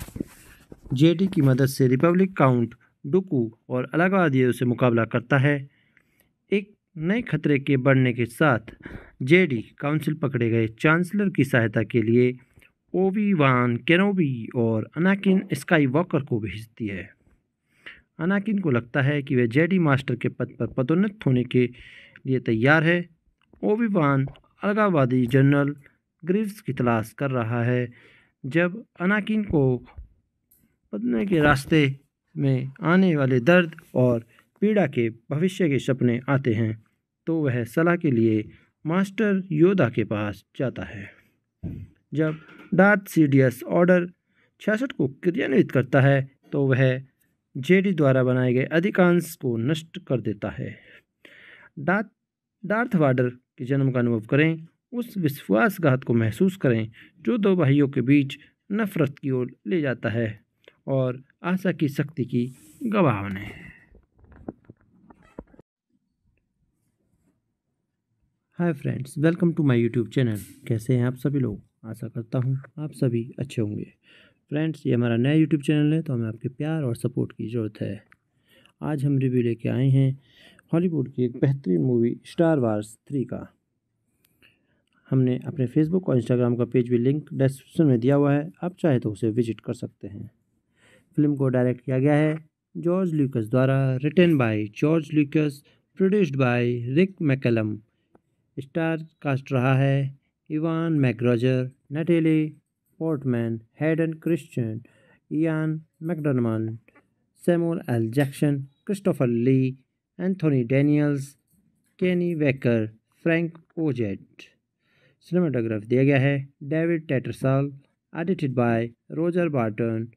जेडी की मदद से रिपब्लिक काउंट डुकू और अलगावादियों से मुकाबला करता है एक नए खतरे के बढ़ने के साथ जेडी काउंसिल पकड़े गए चांसलर की सहायता के लिए ओवी वान केनोबी और अनाकिन स्काई वॉकर को भेजती है अनाकिन को लगता है कि वह जेडी मास्टर के पद पर पदोन्नत होने के लिए तैयार है ओविवान अलगावादी जनरल ग्रीव्स की तलाश कर रहा है जब अनाकिन को पदने के रास्ते में आने वाले दर्द और पीड़ा के भविष्य के सपने आते हैं तो वह सलाह के लिए मास्टर योदा के पास जाता है जब डार्थ सीडियस ऑर्डर छियासठ को क्रियान्वित करता है तो वह जेडी द्वारा बनाए गए अधिकांश को नष्ट कर देता है डा डार्थ वाडर के जन्म का अनुभव करें उस विश्वासघात को महसूस करें जो दो भाइयों के बीच नफरत की ओर ले जाता है और आशा की शक्ति की गवाह बने hi friends welcome to my YouTube channel कैसे हैं आप सभी लोग आशा करता हूँ आप सभी अच्छे होंगे फ्रेंड्स ये हमारा नया यूट्यूब चैनल है तो हमें आपके प्यार और सपोर्ट की ज़रूरत है आज हम रिव्यू लेके आए हैं हॉलीवुड की एक बेहतरीन मूवी स्टार वार्स थ्री का हमने अपने फेसबुक और इंस्टाग्राम का पेज भी लिंक डिस्क्रिप्शन में दिया हुआ है आप चाहे तो उसे विजिट कर सकते हैं फिल्म को डायरेक्ट किया गया है जॉर्ज ल्यूकस द्वारा written by George Lucas produced by Rick McCallum star cast रहा है Ewan McGregor Natalie Portman, Hayden Christian, Ian McDermott, Samuel L. Jackson, Christopher Lee, Anthony Daniels, Kenny Wecker, Frank ओजेट cinematograph दिया गया है David Tattersall edited by Roger Barton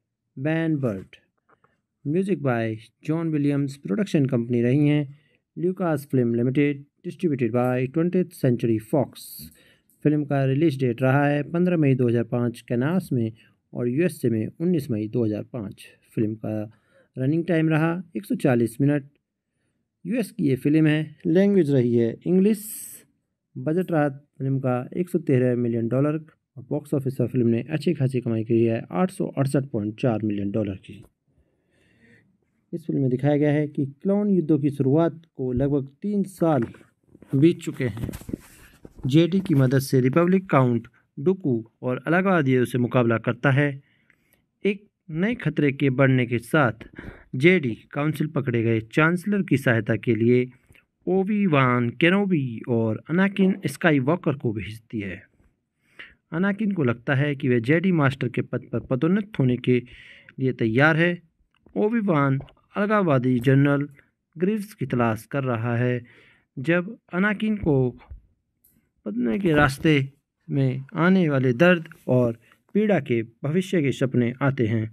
Ben Burtt music by John Williams production company रही हैं Lucas film limited distributed by twenty century Fox film का release date रहा है पंद्रह मई 2005 Kansas में और यूएसए में 19 मई 2005 फिल्म का रनिंग टाइम रहा 140 मिनट यूएस की ये फिल्म है लैंग्वेज रही है इंग्लिश बजट रहा फिल्म का 113 मिलियन डॉलर और बॉक्स ऑफिस पर फिल्म ने अच्छी खासी कमाई की है आठ मिलियन डॉलर की इस फिल्म में दिखाया गया है कि क्लोन युद्धों की शुरुआत को लगभग तीन साल बीत चुके हैं जेडी की मदद से रिपब्लिक काउंट डुकू और अलगवादियों से मुकाबला करता है एक नए खतरे के बढ़ने के साथ जेडी काउंसिल पकड़े गए चांसलर की सहायता के लिए ओवी वान केनोबी और अनाकिन स्काई वॉकर को भेजती है अनाकिन को लगता है कि वह जेडी मास्टर के पद पर पदोन्नत होने के लिए तैयार है ओवी वान अलगावादी जनरल ग्रीव्स की तलाश कर रहा है जब अनाकिन को बदने के रास्ते में आने वाले दर्द और पीड़ा के भविष्य के सपने आते हैं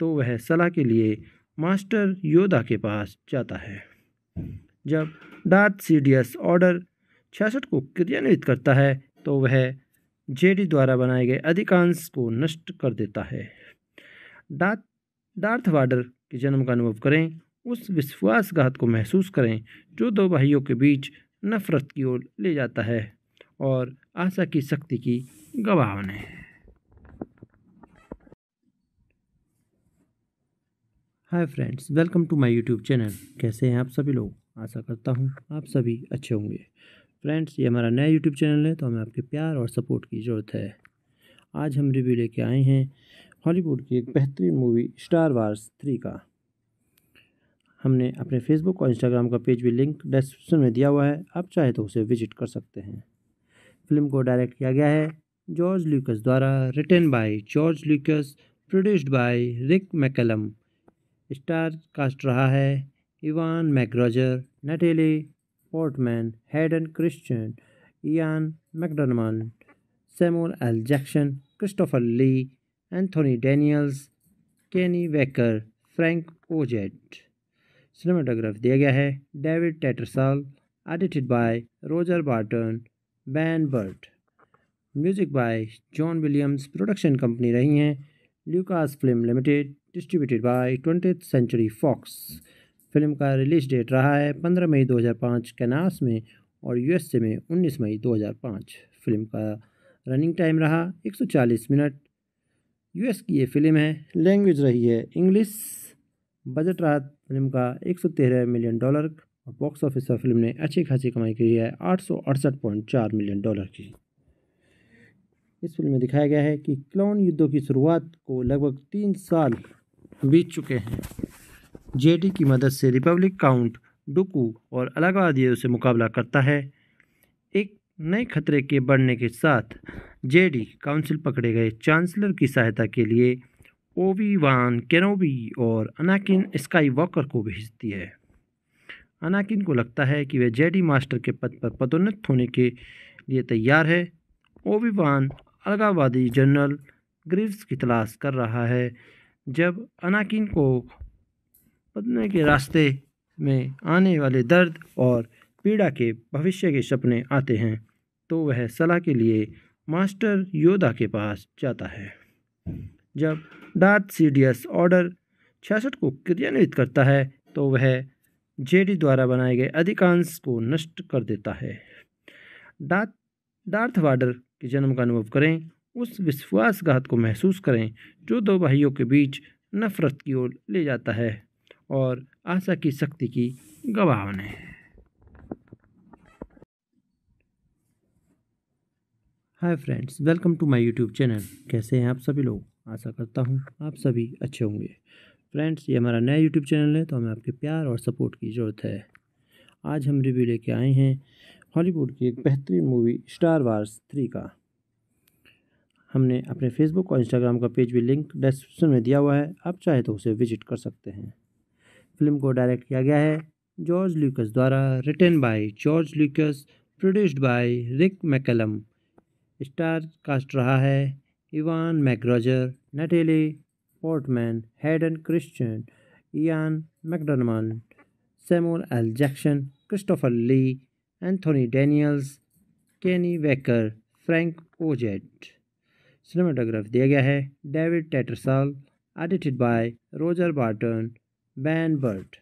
तो वह सलाह के लिए मास्टर योदा के पास जाता है जब डार्थ सीडियस ऑर्डर छियासठ को क्रियान्वित करता है तो वह जेडी द्वारा बनाए गए अधिकांश को नष्ट कर देता है डार्थ डार्थ वाडर के जन्म का अनुभव करें उस विश्वासघात को महसूस करें जो दो भाइयों के बीच नफरत की ओर ले जाता है और आशा की शक्ति की गवाह बने हैं hi friends welcome to my YouTube channel कैसे हैं आप सभी लोग आशा करता हूं आप सभी अच्छे होंगे फ्रेंड्स ये हमारा नया यूट्यूब चैनल है तो हमें आपके प्यार और सपोर्ट की ज़रूरत है आज हम रिव्यू लेके आए हैं हॉलीवुड की एक बेहतरीन मूवी स्टार वार्स थ्री का हमने अपने फेसबुक और इंस्टाग्राम का पेज भी लिंक डिस्क्रिप्शन में दिया हुआ है आप चाहे तो उसे विजिट कर सकते हैं फिल्म को डायरेक्ट किया गया है जॉर्ज ल्यूकस द्वारा written by George Lucas produced by Rick McCallum star cast रहा है Ewan McGregor Natalie Portman Hayden Christian Ian McDiarmid Samuel L Jackson Christopher Lee Anthony Daniels Kenny waker Frank ओजेट cinematograph दिया गया है David Tattersall edited by Roger Barton Ben Burtt music by John Williams production company रही हैं Lucas film limited distributed by twenty century Fox film का release date रहा है पंद्रह मई दो हज़ार पाँच कैनास में और यू एस ए में उन्नीस मई दो हजार पाँच फिल्म का रनिंग टाइम रहा एक सौ चालीस मिनट यूएस की ये फिल्म है लैंग्वेज रही है इंग्लिश बजट रहा फिल्म का एक सौ तेरह मिलियन डॉलर और बॉक्स ऑफिस पर फिल्म ने अच्छी खासी कमाई की है आठ मिलियन डॉलर की इस फिल्म में दिखाया गया है कि क्लोन युद्धों की शुरुआत को लगभग तीन साल बीत चुके हैं जेडी की मदद से रिपब्लिक काउंट डुकू और अलगावादियों से मुकाबला करता है एक नए खतरे के बढ़ने के साथ जेडी काउंसिल पकड़े गए चांसलर की सहायता के लिए ओवी वान केनोबी और अनाकिन स्काई वॉकर को भेजती है अनाकिन को लगता है कि वह जेडी मास्टर के पद पर पदोन्नत होने के लिए तैयार है ओविवान अलगावादी जनरल ग्रीव्स की तलाश कर रहा है जब अनाकिन को पदने के रास्ते में आने वाले दर्द और पीड़ा के भविष्य के सपने आते हैं तो वह सलाह के लिए मास्टर योदा के पास जाता है जब डार्थ सीडियस ऑर्डर छियासठ को क्रियान्वित करता है तो वह जेडी द्वारा बनाए गए अधिकांश को नष्ट कर देता है डा डार्थ वाडर के जन्म का अनुभव करें उस विश्वासघात को महसूस करें जो दो भाइयों के बीच नफरत की ओर ले जाता है और आशा की शक्ति की गवाह बने hi friends welcome to my YouTube channel कैसे हैं आप सभी लोग आशा करता हूँ आप सभी अच्छे होंगे फ्रेंड्स ये हमारा नया यूट्यूब चैनल है तो हमें आपके प्यार और सपोर्ट की ज़रूरत है आज हम रिव्यू लेके आए हैं हॉलीवुड की एक बेहतरीन मूवी स्टार वार्स थ्री का हमने अपने फेसबुक और इंस्टाग्राम का पेज भी लिंक डिस्क्रिप्शन में दिया हुआ है आप चाहे तो उसे विजिट कर सकते हैं फिल्म को डायरेक्ट किया गया है जॉर्ज ल्यूकस द्वारा written by George Lucas produced by Rick McCallum star cast रहा है Ewan McGregor Natalie Portman, Hayden Christian, Ian McDermott, Samuel L. Jackson, Christopher Lee, Anthony Daniels, Kenny Wecker, Frank ओजेट cinematograph दिया गया है David Tattersall edited by Roger Barton Ben Burtt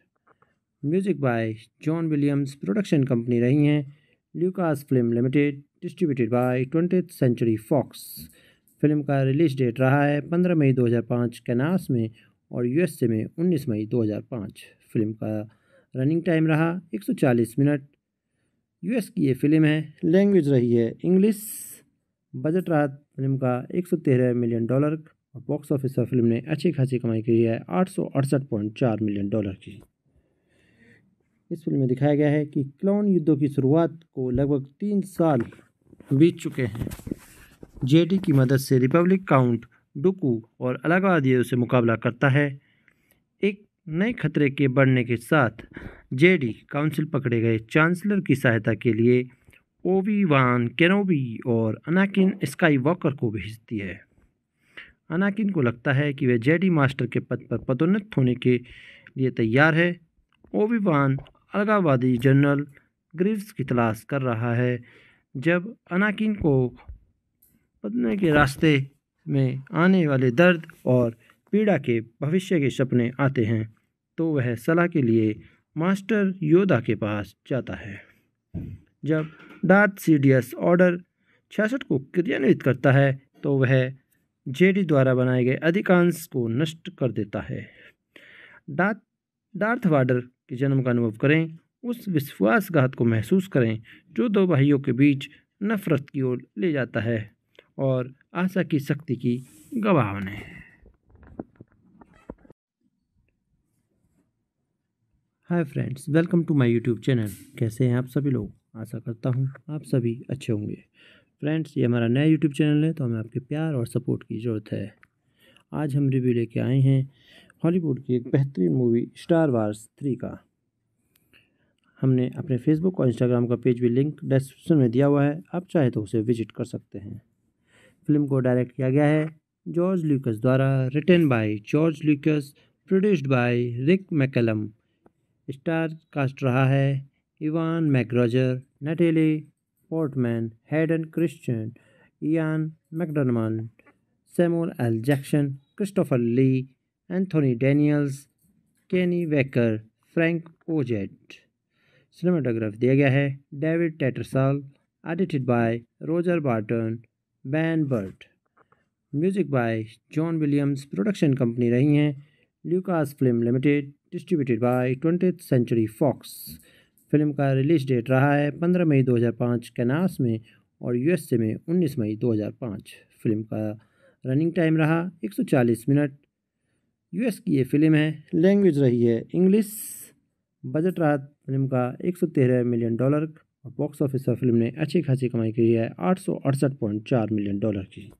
music by John Williams production company रही हैं Lucas film limited distributed by twenty century Fox film का release date रहा है पंद्रह मई 2005 Kansas में और यूएसए में 19 मई 2005 फिल्म का रनिंग टाइम रहा 140 मिनट यूएस की ये फिल्म है लैंग्वेज रही है इंग्लिश बजट रहा फिल्म का 113 मिलियन डॉलर और बॉक्स ऑफिस पर फिल्म ने अच्छी खासी कमाई की है आठ मिलियन डॉलर की इस फिल्म में दिखाया गया है कि क्लोन युद्धों की शुरुआत को लगभग तीन साल बीत चुके हैं जेडी की मदद से रिपब्लिक काउंट डुकू और अलगवादियों से मुकाबला करता है एक नए खतरे के बढ़ने के साथ जेडी काउंसिल पकड़े गए चांसलर की सहायता के लिए ओवी वान केनोबी और अनाकिन स्काई वॉकर को भेजती है अनाकिन को लगता है कि वह जेडी मास्टर के पद पर पदोन्नत होने के लिए तैयार है ओवी वान अलगावादी जनरल ग्रीव्स की तलाश कर रहा है जब अनाकिन को बदने के रास्ते में आने वाले दर्द और पीड़ा के भविष्य के सपने आते हैं तो वह सलाह के लिए मास्टर योदा के पास जाता है जब डार्थ सीडियस ऑर्डर छियासठ को क्रियान्वित करता है तो वह जेडी द्वारा बनाए गए अधिकांश को नष्ट कर देता है डार्थ डार्थ वाडर के जन्म का अनुभव करें उस विश्वासघात को महसूस करें जो दो भाइयों के बीच नफरत की ओर ले जाता है और आशा की शक्ति की गवाह बने hi friends welcome to my YouTube channel कैसे हैं आप सभी लोग आशा करता हूं आप सभी अच्छे होंगे फ्रेंड्स ये हमारा नया यूट्यूब चैनल है तो हमें आपके प्यार और सपोर्ट की ज़रूरत है आज हम रिव्यू लेके आए हैं हॉलीवुड की एक बेहतरीन मूवी स्टार वार्स थ्री का हमने अपने फेसबुक और इंस्टाग्राम का पेज भी लिंक डिस्क्रिप्शन में दिया हुआ है आप चाहे तो उसे विजिट कर सकते हैं फिल्म को डायरेक्ट किया गया है जॉर्ज ल्यूकस द्वारा written by George Lucas produced by Rick McCallum star cast रहा है Ewan McGregor Natalie Portman Hayden Christian Ian McDiarmid Samuel L Jackson Christopher Lee Anthony Daniels Kenny waker Frank ओजेट cinematograph दिया गया है David Tattersall edited by Roger Barton Ben Burtt music by John Williams production company रही हैं Lucas film limited distributed by twenty century Fox film का release date रहा है पंद्रह मई दो हज़ार पाँच कैनास में और यूएसए में उन्नीस मई दो हजार पाँच फिल्म का रनिंग टाइम रहा एक सौ चालीस मिनट यूएस की ये फिल्म है लैंग्वेज रही है इंग्लिश बजट रहा फिल्म का एक सौ तेरह मिलियन डॉलर और बॉक्स ऑफिस पर फिल्म ने अच्छी खासी कमाई की है आठ मिलियन डॉलर की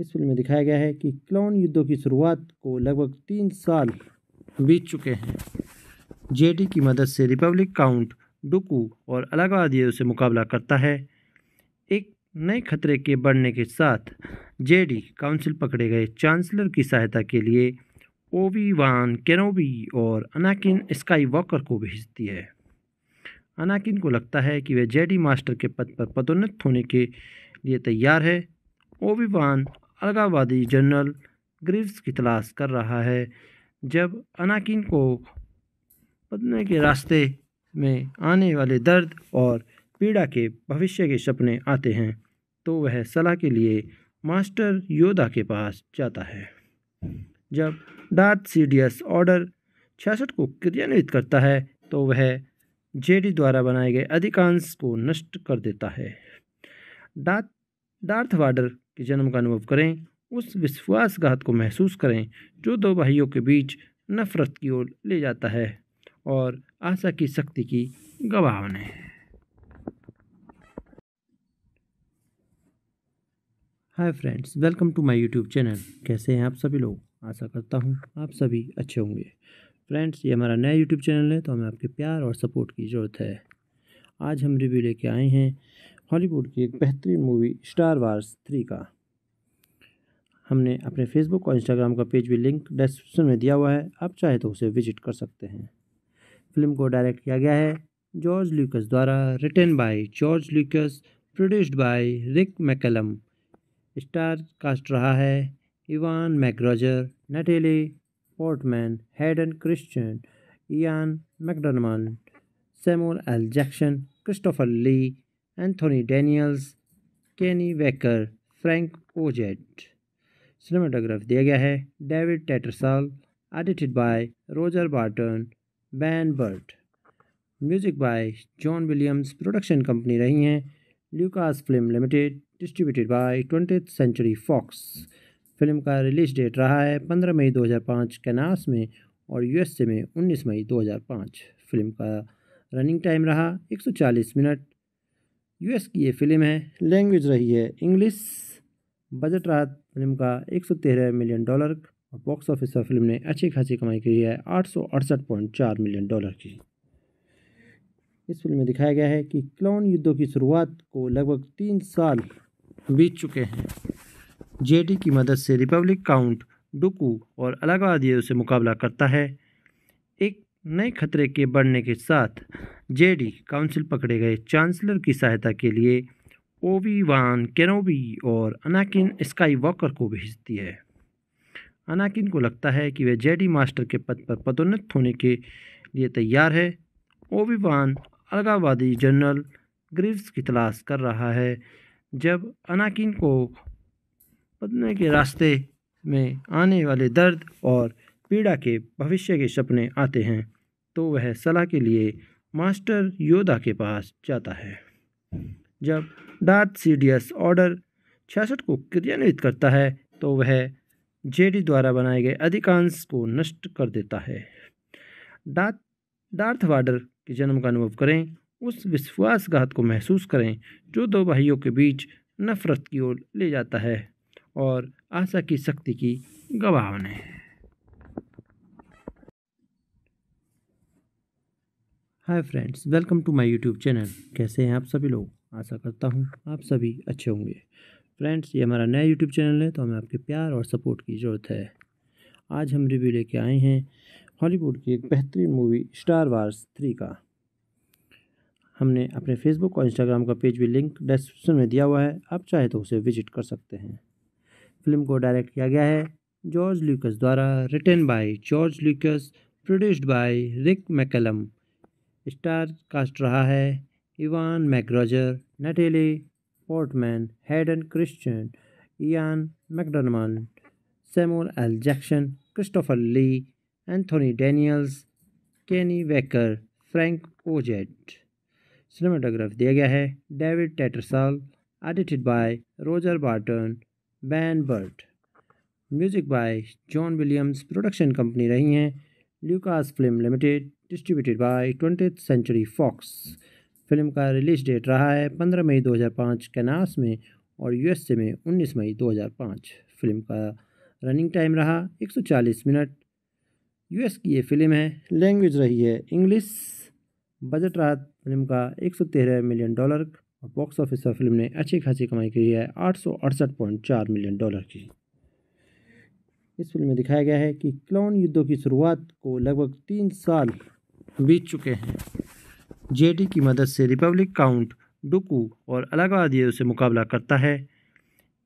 इस फिल्म में दिखाया गया है कि क्लोन युद्धों की शुरुआत को लगभग तीन साल बीत चुके हैं जेडी की मदद से रिपब्लिक काउंट डुकू और अलगावादियों से मुकाबला करता है एक नए खतरे के बढ़ने के साथ जेडी काउंसिल पकड़े गए चांसलर की सहायता के लिए ओवी वान केनोबी और अनाकिन स्काई वॉकर को भेजती है अनाकिन को लगता है कि वह जेडी मास्टर के पद पर पदोन्नत होने के लिए तैयार है ओविवान अलगावादी जनरल ग्रीव्स की तलाश कर रहा है जब अनाकिन को पदने के रास्ते में आने वाले दर्द और पीड़ा के भविष्य के सपने आते हैं तो वह सलाह के लिए मास्टर योदा के पास जाता है जब डार्थ सीडियस ऑर्डर छियासठ को क्रियान्वित करता है तो वह जेडी द्वारा बनाए गए अधिकांश को नष्ट कर देता है डार्थ डार्थ वाडर के जन्म का अनुभव करें उस विश्वासघात को महसूस करें जो दो भाइयों के बीच नफरत की ओर ले जाता है और आशा की शक्ति की गवाह बने hi friends welcome to my YouTube channel कैसे हैं आप सभी लोग आशा करता हूँ आप सभी अच्छे होंगे फ्रेंड्स ये हमारा नया यूट्यूब चैनल है तो हमें आपके प्यार और सपोर्ट की ज़रूरत है आज हम रिव्यू लेके आए हैं हॉलीवुड की एक बेहतरीन मूवी स्टार वार्स थ्री का हमने अपने फेसबुक और इंस्टाग्राम का पेज भी लिंक डिस्क्रिप्शन में दिया हुआ है आप चाहे तो उसे विजिट कर सकते हैं फिल्म को डायरेक्ट किया गया है जॉर्ज ल्यूकस द्वारा written by George Lucas produced by Rick McCallum star cast रहा है Ewan McGregor Natalie Portman, Hayden Christian, Ian McDermott, Samuel L. Jackson, Christopher Lee, Anthony Daniels, Kenny Wecker, Frank ओजेट cinematograph दिया गया है David Tattersall edited by Roger Barton Ben Burtt music by John Williams production company रही हैं Lucas film limited distributed by twenty century Fox film का release date रहा है पंद्रह मई 2005 Kansas में और यूएसए में 19 मई 2005 फिल्म का रनिंग टाइम रहा 140 मिनट यूएस की ये फिल्म है लैंग्वेज रही है इंग्लिश बजट रहा फिल्म का 113 मिलियन डॉलर और बॉक्स ऑफिस पर फिल्म ने अच्छी खासी कमाई की है आठ मिलियन डॉलर की इस फिल्म में दिखाया गया है कि क्लोन युद्धों की शुरुआत को लगभग तीन साल बीत चुके हैं जेडी की मदद से रिपब्लिक काउंट डुकू और अलगवादियों से मुकाबला करता है एक नए खतरे के बढ़ने के साथ जेडी काउंसिल पकड़े गए चांसलर की सहायता के लिए ओवी वान केनोबी और अनाकिन स्काई वॉकर को भेजती है अनाकिन को लगता है कि वह जेडी मास्टर के पद पर पदोन्नत होने के लिए तैयार है ओवी वान अलगावादी जनरल ग्रीव्स की तलाश कर रहा है जब अनाकिन को बदने के रास्ते में आने वाले दर्द और पीड़ा के भविष्य के सपने आते हैं तो वह सलाह के लिए मास्टर योदा के पास जाता है जब डार्थ सीडियस ऑर्डर छियासठ को क्रियान्वित करता है तो वह जेडी द्वारा बनाए गए अधिकांश को नष्ट कर देता है डार्थ डार्थ वाडर के जन्म का अनुभव करें उस विश्वासघात को महसूस करें जो दो भाइयों के बीच नफरत की ओर ले जाता है और आशा की शक्ति की गवाह बने हैं hi friends welcome to my YouTube channel कैसे हैं आप सभी लोग आशा करता हूं आप सभी अच्छे होंगे फ्रेंड्स ये हमारा नया यूट्यूब चैनल है तो हमें आपके प्यार और सपोर्ट की ज़रूरत है आज हम रिव्यू लेके आए हैं हॉलीवुड की एक बेहतरीन मूवी स्टार वार्स थ्री का हमने अपने फेसबुक और इंस्टाग्राम का पेज भी लिंक डिस्क्रिप्शन में दिया हुआ है आप चाहे तो उसे विजिट कर सकते हैं फिल्म को डायरेक्ट किया गया है जॉर्ज ल्यूकस द्वारा written by George Lucas produced by Rick McCallum star cast रहा है Ewan McGregor Natalie Portman Hayden Christian Ian McDiarmid Samuel L Jackson Christopher Lee Anthony Daniels Kenny waker Frank ओजेट cinematograph दिया गया है David Tattersall edited by Roger Barton Ben Burtt music by John Williams production company रही हैं Lucas film limited distributed by twenty century Fox film का release date रहा है पंद्रह मई दो हज़ार पाँच कैनास में और यू एस ए में उन्नीस मई दो हजार पाँच फिल्म का रनिंग टाइम रहा एक सौ चालीस मिनट यूएस की ये फिल्म है लैंग्वेज रही है इंग्लिश बजट रहा फिल्म का एक सौ तेरह मिलियन डॉलर और बॉक्स ऑफिस पर फिल्म ने अच्छी खासी कमाई की है आठ मिलियन डॉलर की इस फिल्म में दिखाया गया है कि क्लोन युद्धों की शुरुआत को लगभग तीन साल बीत चुके हैं जेडी की मदद से रिपब्लिक काउंट डुकू और अलगावादियों से मुकाबला करता है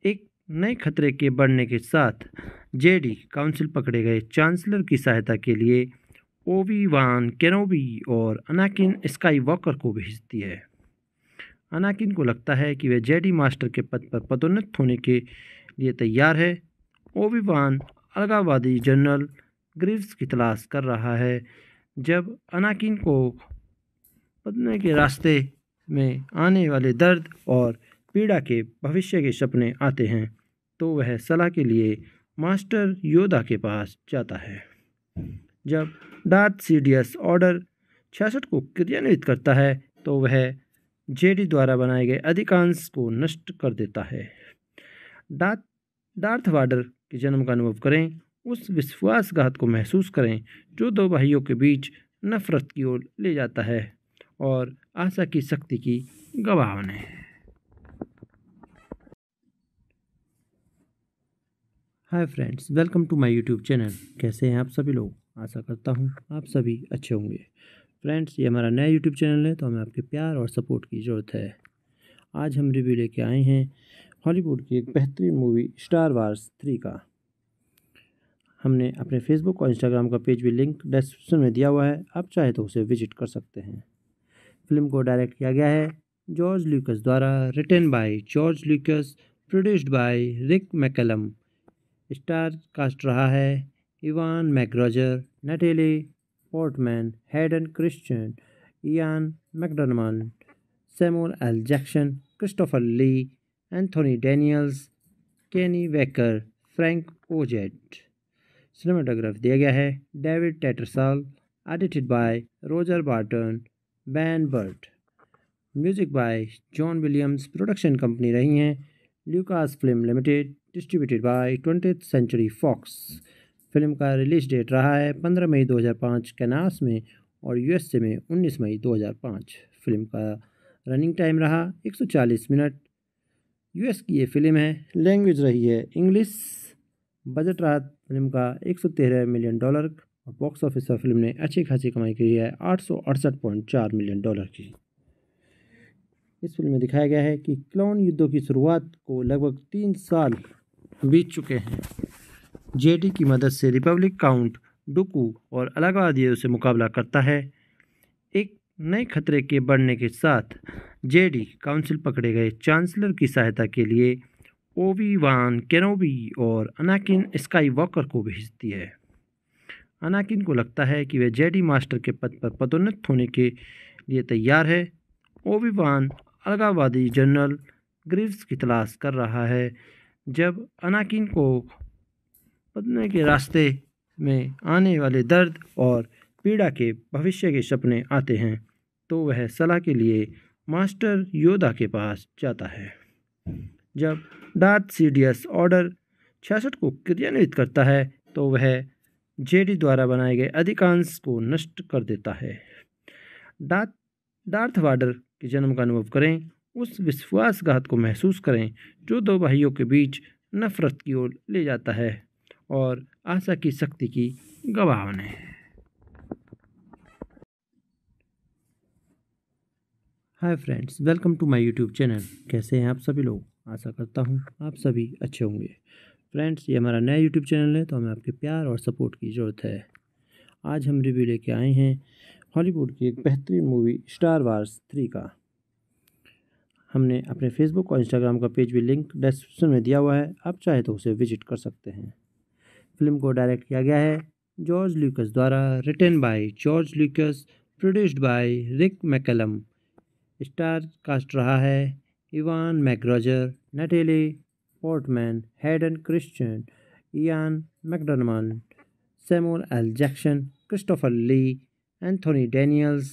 एक नए खतरे के बढ़ने के साथ जेडी काउंसिल पकड़े गए चांसलर की सहायता के लिए ओवी वान केनोबी और अनाकिन स्काई वॉकर को भेजती है अनाकिन को लगता है कि वह जेडी मास्टर के पद पर पदोन्नत होने के लिए तैयार है ओविवान अलगावादी जनरल ग्रीव्स की तलाश कर रहा है जब अनाकिन को पदने के रास्ते में आने वाले दर्द और पीड़ा के भविष्य के सपने आते हैं तो वह सलाह के लिए मास्टर योदा के पास जाता है जब डार्थ सीडियस ऑर्डर छियासठ को क्रियान्वित करता है तो वह जेडी द्वारा बनाए गए अधिकांश को नष्ट कर देता है डा डार्थ वाडर के जन्म का अनुभव करें उस विश्वासघात को महसूस करें जो दो भाइयों के बीच नफरत की ओर ले जाता है और आशा की शक्ति की गवाह बने hi friends welcome to my YouTube channel कैसे हैं आप सभी लोग आशा करता हूँ आप सभी अच्छे होंगे फ्रेंड्स ये हमारा नया यूट्यूब चैनल है तो हमें आपके प्यार और सपोर्ट की ज़रूरत है आज हम रिव्यू लेके आए हैं हॉलीवुड की एक बेहतरीन मूवी स्टार वार्स थ्री का हमने अपने फेसबुक और इंस्टाग्राम का पेज भी लिंक डिस्क्रिप्शन में दिया हुआ है आप चाहे तो उसे विजिट कर सकते हैं फिल्म को डायरेक्ट किया गया है जॉर्ज ल्यूकस द्वारा written by George Lucas produced by Rick McCallum star cast रहा है Ewan McGregor Natalie Portman, Hayden Christian, Ian McDermott, Samuel L. Jackson, Christopher Lee, Anthony Daniels, Kenny Wecker, Frank ओजेट cinematograph दिया गया है David Tattersall edited by Roger Barton Ben Burtt music by John Williams production company रही हैं Lucas film limited distributed by twenty century Fox film का release date रहा है पंद्रह मई 2005 Kansas में और यूएसए में 19 मई 2005 फिल्म का रनिंग टाइम रहा 140 मिनट यूएस की ये फिल्म है लैंग्वेज रही है इंग्लिश बजट रहा फिल्म का 113 मिलियन डॉलर और बॉक्स ऑफिस पर फिल्म ने अच्छी खासी कमाई की है आठ मिलियन डॉलर की इस फिल्म में दिखाया गया है कि क्लोन युद्धों की शुरुआत को लगभग तीन साल बीत चुके हैं जेडी की मदद से रिपब्लिक काउंट डुकू और अलगवादियों से मुकाबला करता है एक नए खतरे के बढ़ने के साथ जेडी काउंसिल पकड़े गए चांसलर की सहायता के लिए ओवी वान केनोबी और अनाकिन स्काई वॉकर को भेजती है अनाकिन को लगता है कि वह जेडी मास्टर के पद पर पदोन्नत होने के लिए तैयार है ओवी वान अलगावादी जनरल ग्रीव्स की तलाश कर रहा है जब अनाकिन को बदने के रास्ते में आने वाले दर्द और पीड़ा के भविष्य के सपने आते हैं तो वह सलाह के लिए मास्टर योदा के पास जाता है जब डार्थ सीडियस ऑर्डर छियासठ को क्रियान्वित करता है तो वह जेडी द्वारा बनाए गए अधिकांश को नष्ट कर देता है डार्थ डार्थ वाडर के जन्म का अनुभव करें उस विश्वासघात को महसूस करें जो दो भाइयों के बीच नफरत की ओर ले जाता है और आशा की शक्ति की गवाह बने हैं hi friends welcome to my YouTube channel कैसे हैं आप सभी लोग आशा करता हूं आप सभी अच्छे होंगे फ्रेंड्स ये हमारा नया यूट्यूब चैनल है तो हमें आपके प्यार और सपोर्ट की ज़रूरत है आज हम रिव्यू लेके आए हैं हॉलीवुड की एक बेहतरीन मूवी स्टार वार्स थ्री का हमने अपने फेसबुक और इंस्टाग्राम का पेज भी लिंक डिस्क्रिप्शन में दिया हुआ है आप चाहे तो उसे विजिट कर सकते हैं फिल्म को डायरेक्ट किया गया है जॉर्ज ल्यूकस द्वारा written by George Lucas produced by Rick McCallum star cast रहा है Ewan McGregor Natalie Portman Hayden Christian Ian McDiarmid Samuel L Jackson Christopher Lee Anthony Daniels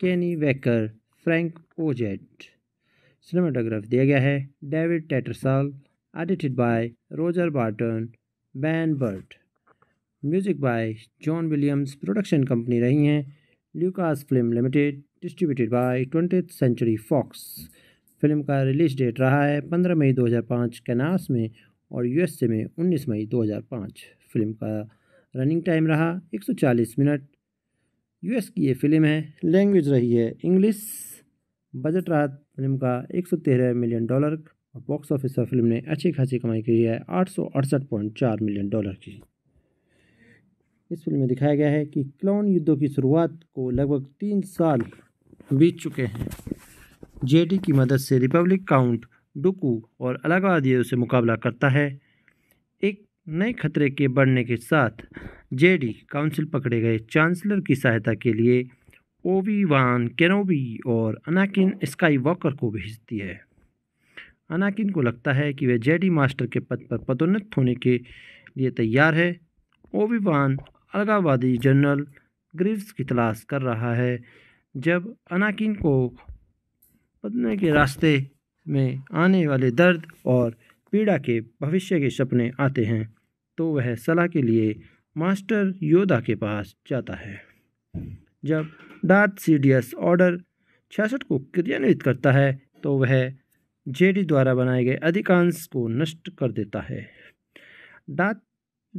Kenny waker Frank ओजेट cinematograph दिया गया है David Tattersall edited by Roger Barton Ben Burtt music by John Williams production company रही हैं Lucas film limited distributed by twenty century Fox film का release date रहा है पंद्रह मई दो हज़ार पाँच कैनास में और यू एस ए में उन्नीस मई दो हजार पाँच फिल्म का रनिंग टाइम रहा एक सौ चालीस मिनट यूएस की ये फिल्म है लैंग्वेज रही है इंग्लिश बजट रहा फिल्म का एक सौ तेरह मिलियन डॉलर और बॉक्स ऑफिस पर फिल्म ने अच्छी खासी कमाई की है आठ मिलियन डॉलर की इस फिल्म में दिखाया गया है कि क्लोन युद्धों की शुरुआत को लगभग तीन साल बीत चुके हैं जेडी की मदद से रिपब्लिक काउंट डुकू और अलगावादियों से मुकाबला करता है एक नए खतरे के बढ़ने के साथ जेडी काउंसिल पकड़े गए चांसलर की सहायता के लिए ओवी वान केनोबी और अनाकिन स्काई वॉकर को भेजती है अनाकिन को लगता है कि वह जेडी मास्टर के पद पर पदोन्नत होने के लिए तैयार है ओविवान अलगावादी जनरल ग्रीव्स की तलाश कर रहा है जब अनाकिन को पदने के रास्ते में आने वाले दर्द और पीड़ा के भविष्य के सपने आते हैं तो वह सलाह के लिए मास्टर योदा के पास जाता है जब डार्थ सीडियस ऑर्डर छियासठ को क्रियान्वित करता है तो वह जेडी द्वारा बनाए गए अधिकांश को नष्ट कर देता है डा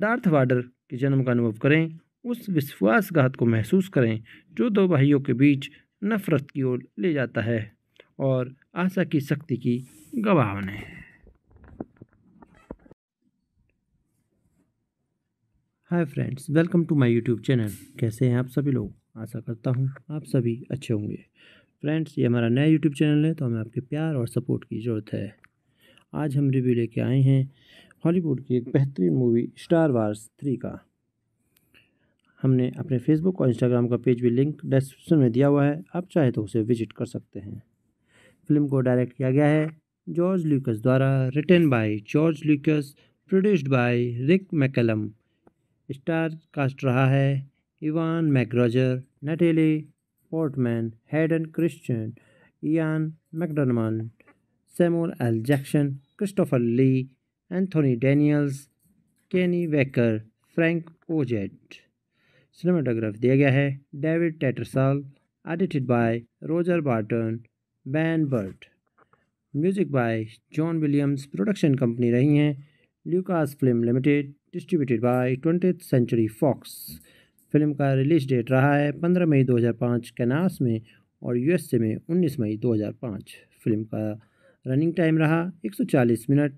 डार्थ वाडर के जन्म का अनुभव करें उस विश्वासघात को महसूस करें जो दो भाइयों के बीच नफरत की ओर ले जाता है और आशा की शक्ति की गवाह बने hi friends welcome to my YouTube channel कैसे हैं आप सभी लोग आशा करता हूँ आप सभी अच्छे होंगे फ्रेंड्स ये हमारा नया यूट्यूब चैनल है तो हमें आपके प्यार और सपोर्ट की ज़रूरत है आज हम रिव्यू लेके आए हैं हॉलीवुड की एक बेहतरीन मूवी स्टार वार्स थ्री का हमने अपने फेसबुक और इंस्टाग्राम का पेज भी लिंक डिस्क्रिप्शन में दिया हुआ है आप चाहे तो उसे विजिट कर सकते हैं फिल्म को डायरेक्ट किया गया है जॉर्ज ल्यूकस द्वारा written by George Lucas produced by Rick McCallum star cast रहा है Ewan McGregor Natalie Portman, Hayden Christian, Ian McDermott, Samuel L. Jackson, Christopher Lee, Anthony Daniels, Kenny Wecker, Frank ओजेट cinematograph दिया गया है David Tattersall edited by Roger Barton Ben Burtt music by John Williams production company रही हैं Lucas film limited distributed by twenty century Fox film का release date रहा है पंद्रह मई 2005 Kansas में और यूएसए में 19 मई 2005 फिल्म का रनिंग टाइम रहा 140 मिनट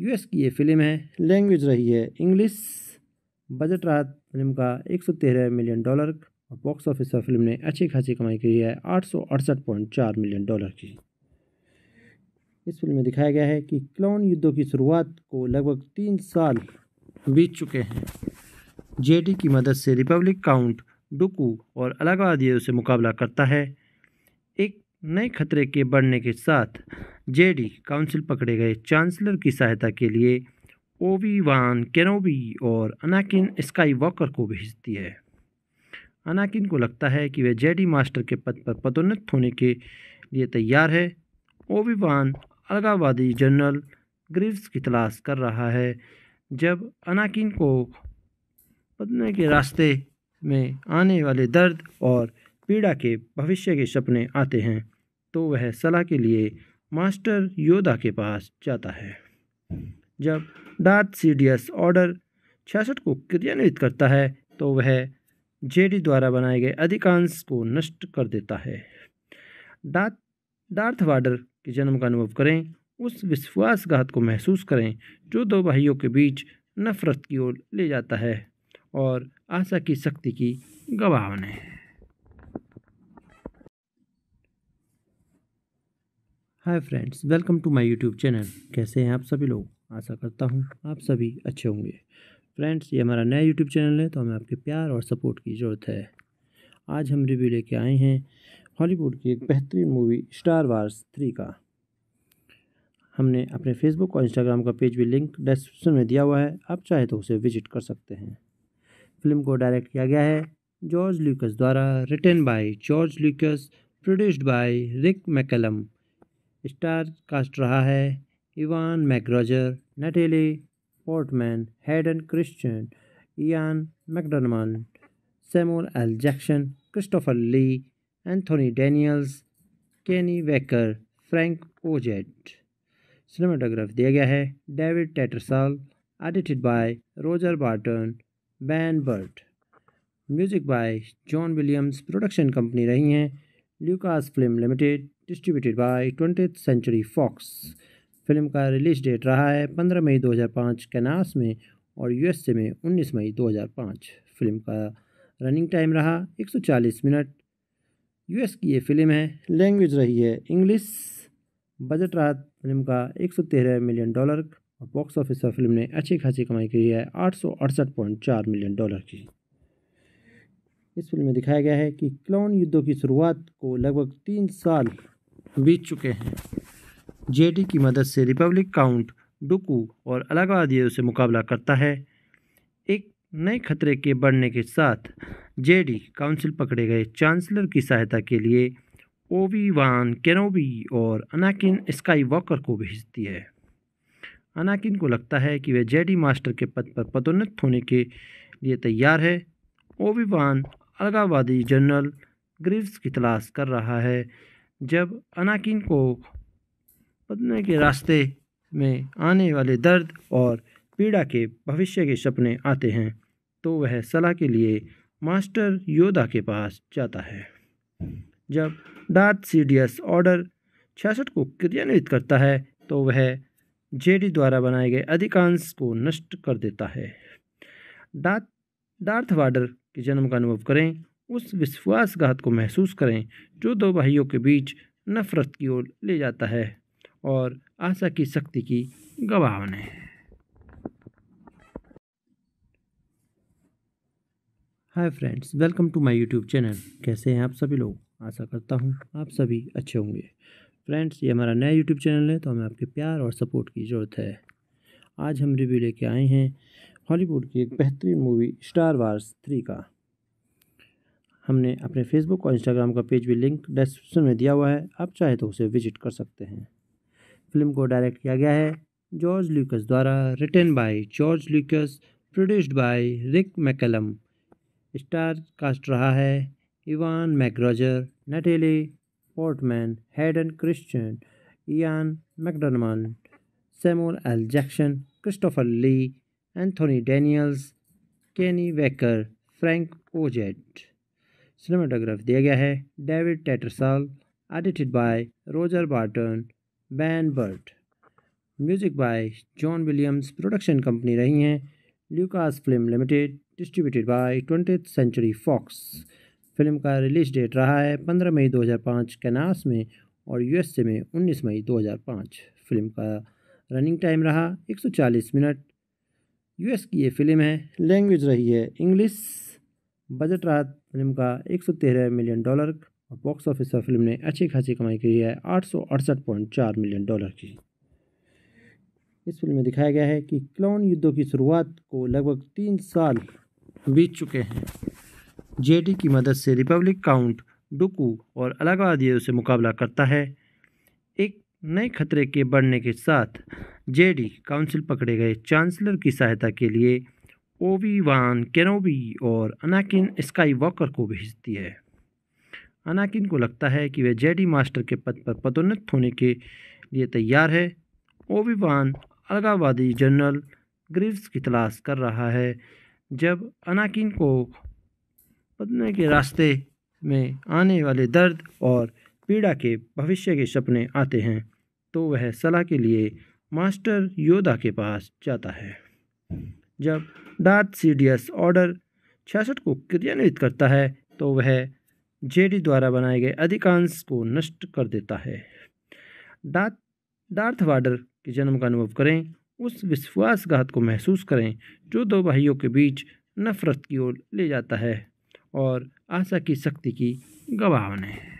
यूएस की ये फिल्म है लैंग्वेज रही है इंग्लिश बजट रहा फिल्म का 113 मिलियन डॉलर और बॉक्स ऑफिस पर फिल्म ने अच्छी खासी कमाई की है आठ मिलियन डॉलर की इस फिल्म में दिखाया गया है कि क्लोन युद्धों की शुरुआत को लगभग तीन साल बीत चुके हैं जेडी की मदद से रिपब्लिक काउंट डुकू और अलगवादियों से मुकाबला करता है एक नए खतरे के बढ़ने के साथ जेडी काउंसिल पकड़े गए चांसलर की सहायता के लिए ओवी वान केनोबी और अनाकिन स्काई वॉकर को भेजती है अनाकिन को लगता है कि वह जेडी मास्टर के पद पर पदोन्नत होने के लिए तैयार है ओवी वान अलगावादी जनरल ग्रीव्स की तलाश कर रहा है जब अनाकिन को बदने के रास्ते में आने वाले दर्द और पीड़ा के भविष्य के सपने आते हैं तो वह सलाह के लिए मास्टर योदा के पास जाता है जब डार्थ सीडियस ऑर्डर छियासठ को क्रियान्वित करता है तो वह जेडी द्वारा बनाए गए अधिकांश को नष्ट कर देता है डार्थ डार्थ वाडर के जन्म का अनुभव करें उस विश्वासघात को महसूस करें जो दो भाइयों के बीच नफरत की ओर ले जाता है और आशा की शक्ति की गवाह बने हैं hi friends welcome to my YouTube channel कैसे हैं आप सभी लोग आशा करता हूं आप सभी अच्छे होंगे फ्रेंड्स ये हमारा नया यूट्यूब चैनल है तो हमें आपके प्यार और सपोर्ट की ज़रूरत है आज हम रिव्यू लेके आए हैं हॉलीवुड की एक बेहतरीन मूवी स्टार वार्स थ्री का हमने अपने फेसबुक और इंस्टाग्राम का पेज भी लिंक डिस्क्रिप्शन में दिया हुआ है आप चाहे तो उसे विजिट कर सकते हैं फिल्म को डायरेक्ट किया गया है जॉर्ज ल्यूकस द्वारा written by George Lucas produced by Rick McCallum star cast रहा है Ewan McGregor Natalie Portman Hayden Christian Ian McDiarmid Samuel L Jackson Christopher Lee Anthony Daniels Kenny waker Frank ओजेट cinematograph दिया गया है David Tattersall edited by Roger Barton Ben Burtt music by John Williams production company रही हैं Lucas film limited distributed by twenty century Fox film का release date रहा है पंद्रह मई दो हज़ार पाँच कैनास में और यूएसए में उन्नीस मई दो हजार पाँच फिल्म का रनिंग टाइम रहा एक सौ चालीस मिनट यूएस की ये फिल्म है लैंग्वेज रही है इंग्लिश बजट रहा फिल्म का एक सौ तेरह मिलियन डॉलर और बॉक्स ऑफिस पर फिल्म ने अच्छी खासी कमाई की है आठ मिलियन डॉलर की इस फिल्म में दिखाया गया है कि क्लोन युद्धों की शुरुआत को लगभग तीन साल बीत चुके हैं जेडी की मदद से रिपब्लिक काउंट डुकू और अलगावादियों से मुकाबला करता है एक नए खतरे के बढ़ने के साथ जेडी काउंसिल पकड़े गए चांसलर की सहायता के लिए ओवी वान केनोबी और अनाकिन स्काई वॉकर को भेजती है अनाकिन को लगता है कि वह जेडी मास्टर के पद पर पदोन्नत होने के लिए तैयार है ओविवान अलगावादी जनरल ग्रीव्स की तलाश कर रहा है जब अनाकिन को पदने के रास्ते में आने वाले दर्द और पीड़ा के भविष्य के सपने आते हैं तो वह सलाह के लिए मास्टर योदा के पास जाता है जब डार्थ सीडियस ऑर्डर छियासठ को क्रियान्वित करता है तो वह जेडी द्वारा बनाए गए अधिकांश को नष्ट कर देता है डा डार्थ वाडर के जन्म का अनुभव करें उस विश्वासघात को महसूस करें जो दो भाइयों के बीच नफरत की ओर ले जाता है और आशा की शक्ति की गवाह बने hi friends welcome to my YouTube channel कैसे हैं आप सभी लोग आशा करता हूँ आप सभी अच्छे होंगे फ्रेंड्स ये हमारा नया यूट्यूब चैनल है तो हमें आपके प्यार और सपोर्ट की ज़रूरत है आज हम रिव्यू लेके आए हैं हॉलीवुड की एक बेहतरीन मूवी स्टार वार्स थ्री का हमने अपने फेसबुक और इंस्टाग्राम का पेज भी लिंक डिस्क्रिप्शन में दिया हुआ है आप चाहे तो उसे विजिट कर सकते हैं फिल्म को डायरेक्ट किया गया है जॉर्ज ल्यूकस द्वारा written by George Lucas produced by Rick McCallum star cast रहा है Ewan McGregor Natalie Portman, Hayden Christian, Ian McDermott, Samuel L. Jackson, Christopher Lee, Anthony Daniels, Kenny Wecker, Frank ओजेट cinematograph दिया गया है David Tattersall edited by Roger Barton Ben Burtt music by John Williams production company रही हैं Lucas film limited distributed by twenty century Fox film का release date रहा है पंद्रह मई 2005 Kansas में और यूएसए में 19 मई 2005 फिल्म का रनिंग टाइम रहा 140 मिनट यूएस की ये फिल्म है लैंग्वेज रही है इंग्लिश बजट रहा फिल्म का 113 मिलियन डॉलर और बॉक्स ऑफिस पर फिल्म ने अच्छी खासी कमाई की है आठ मिलियन डॉलर की इस फिल्म में दिखाया गया है कि क्लोन युद्धों की शुरुआत को लगभग तीन साल बीत चुके हैं जेडी की मदद से रिपब्लिक काउंट डुकू और अलगवादियों से मुकाबला करता है एक नए खतरे के बढ़ने के साथ जेडी काउंसिल पकड़े गए चांसलर की सहायता के लिए ओवी वान केनोबी और अनाकिन स्काई वॉकर को भेजती है अनाकिन को लगता है कि वह जेडी मास्टर के पद पर पदोन्नत होने के लिए तैयार है ओवी वान अलगावादी जनरल ग्रीव्स की तलाश कर रहा है जब अनाकिन को बदने के रास्ते में आने वाले दर्द और पीड़ा के भविष्य के सपने आते हैं तो वह सलाह के लिए मास्टर योदा के पास जाता है जब डार्थ सीडियस ऑर्डर छियासठ को क्रियान्वित करता है तो वह जेडी द्वारा बनाए गए अधिकांश को नष्ट कर देता है डार्थ डार्थ वाडर के जन्म का अनुभव करें उस विश्वासघात को महसूस करें जो दो भाइयों के बीच नफरत की ओर ले जाता है और आशा की शक्ति की गवाह बने हैं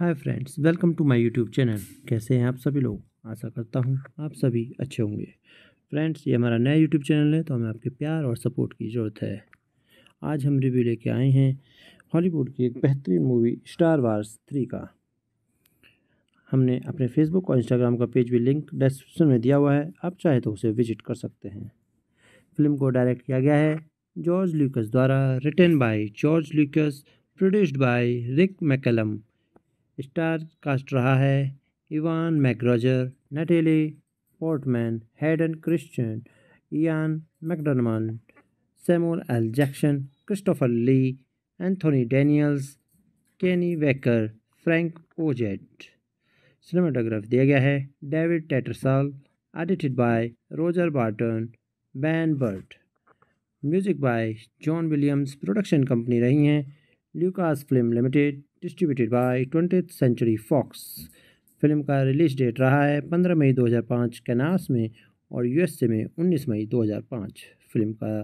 hi friends welcome to my YouTube channel कैसे हैं आप सभी लोग आशा करता हूं आप सभी अच्छे होंगे फ्रेंड्स ये हमारा नया यूट्यूब चैनल है तो हमें आपके प्यार और सपोर्ट की ज़रूरत है आज हम रिव्यू लेके आए हैं हॉलीवुड की एक बेहतरीन मूवी स्टार वार्स थ्री का हमने अपने फेसबुक और इंस्टाग्राम का पेज भी लिंक डिस्क्रिप्शन में दिया हुआ है आप चाहे तो उसे विजिट कर सकते हैं फिल्म को डायरेक्ट किया गया है जॉर्ज ल्यूकस द्वारा written by George Lucas produced by Rick McCallum star cast रहा है Ewan McGregor Natalie Portman Hayden Christian Ian McDiarmid Samuel L Jackson Christopher Lee Anthony Daniels Kenny waker Frank ओजेट cinematograph दिया गया है David Tattersall edited by Roger Barton Ben Burtt music by John Williams production company रही हैं Lucas film limited distributed by twenty century Fox film का release date रहा है पंद्रह मई दो हज़ार पाँच कैनास में और यूएसए में उन्नीस मई दो हजार पाँच फिल्म का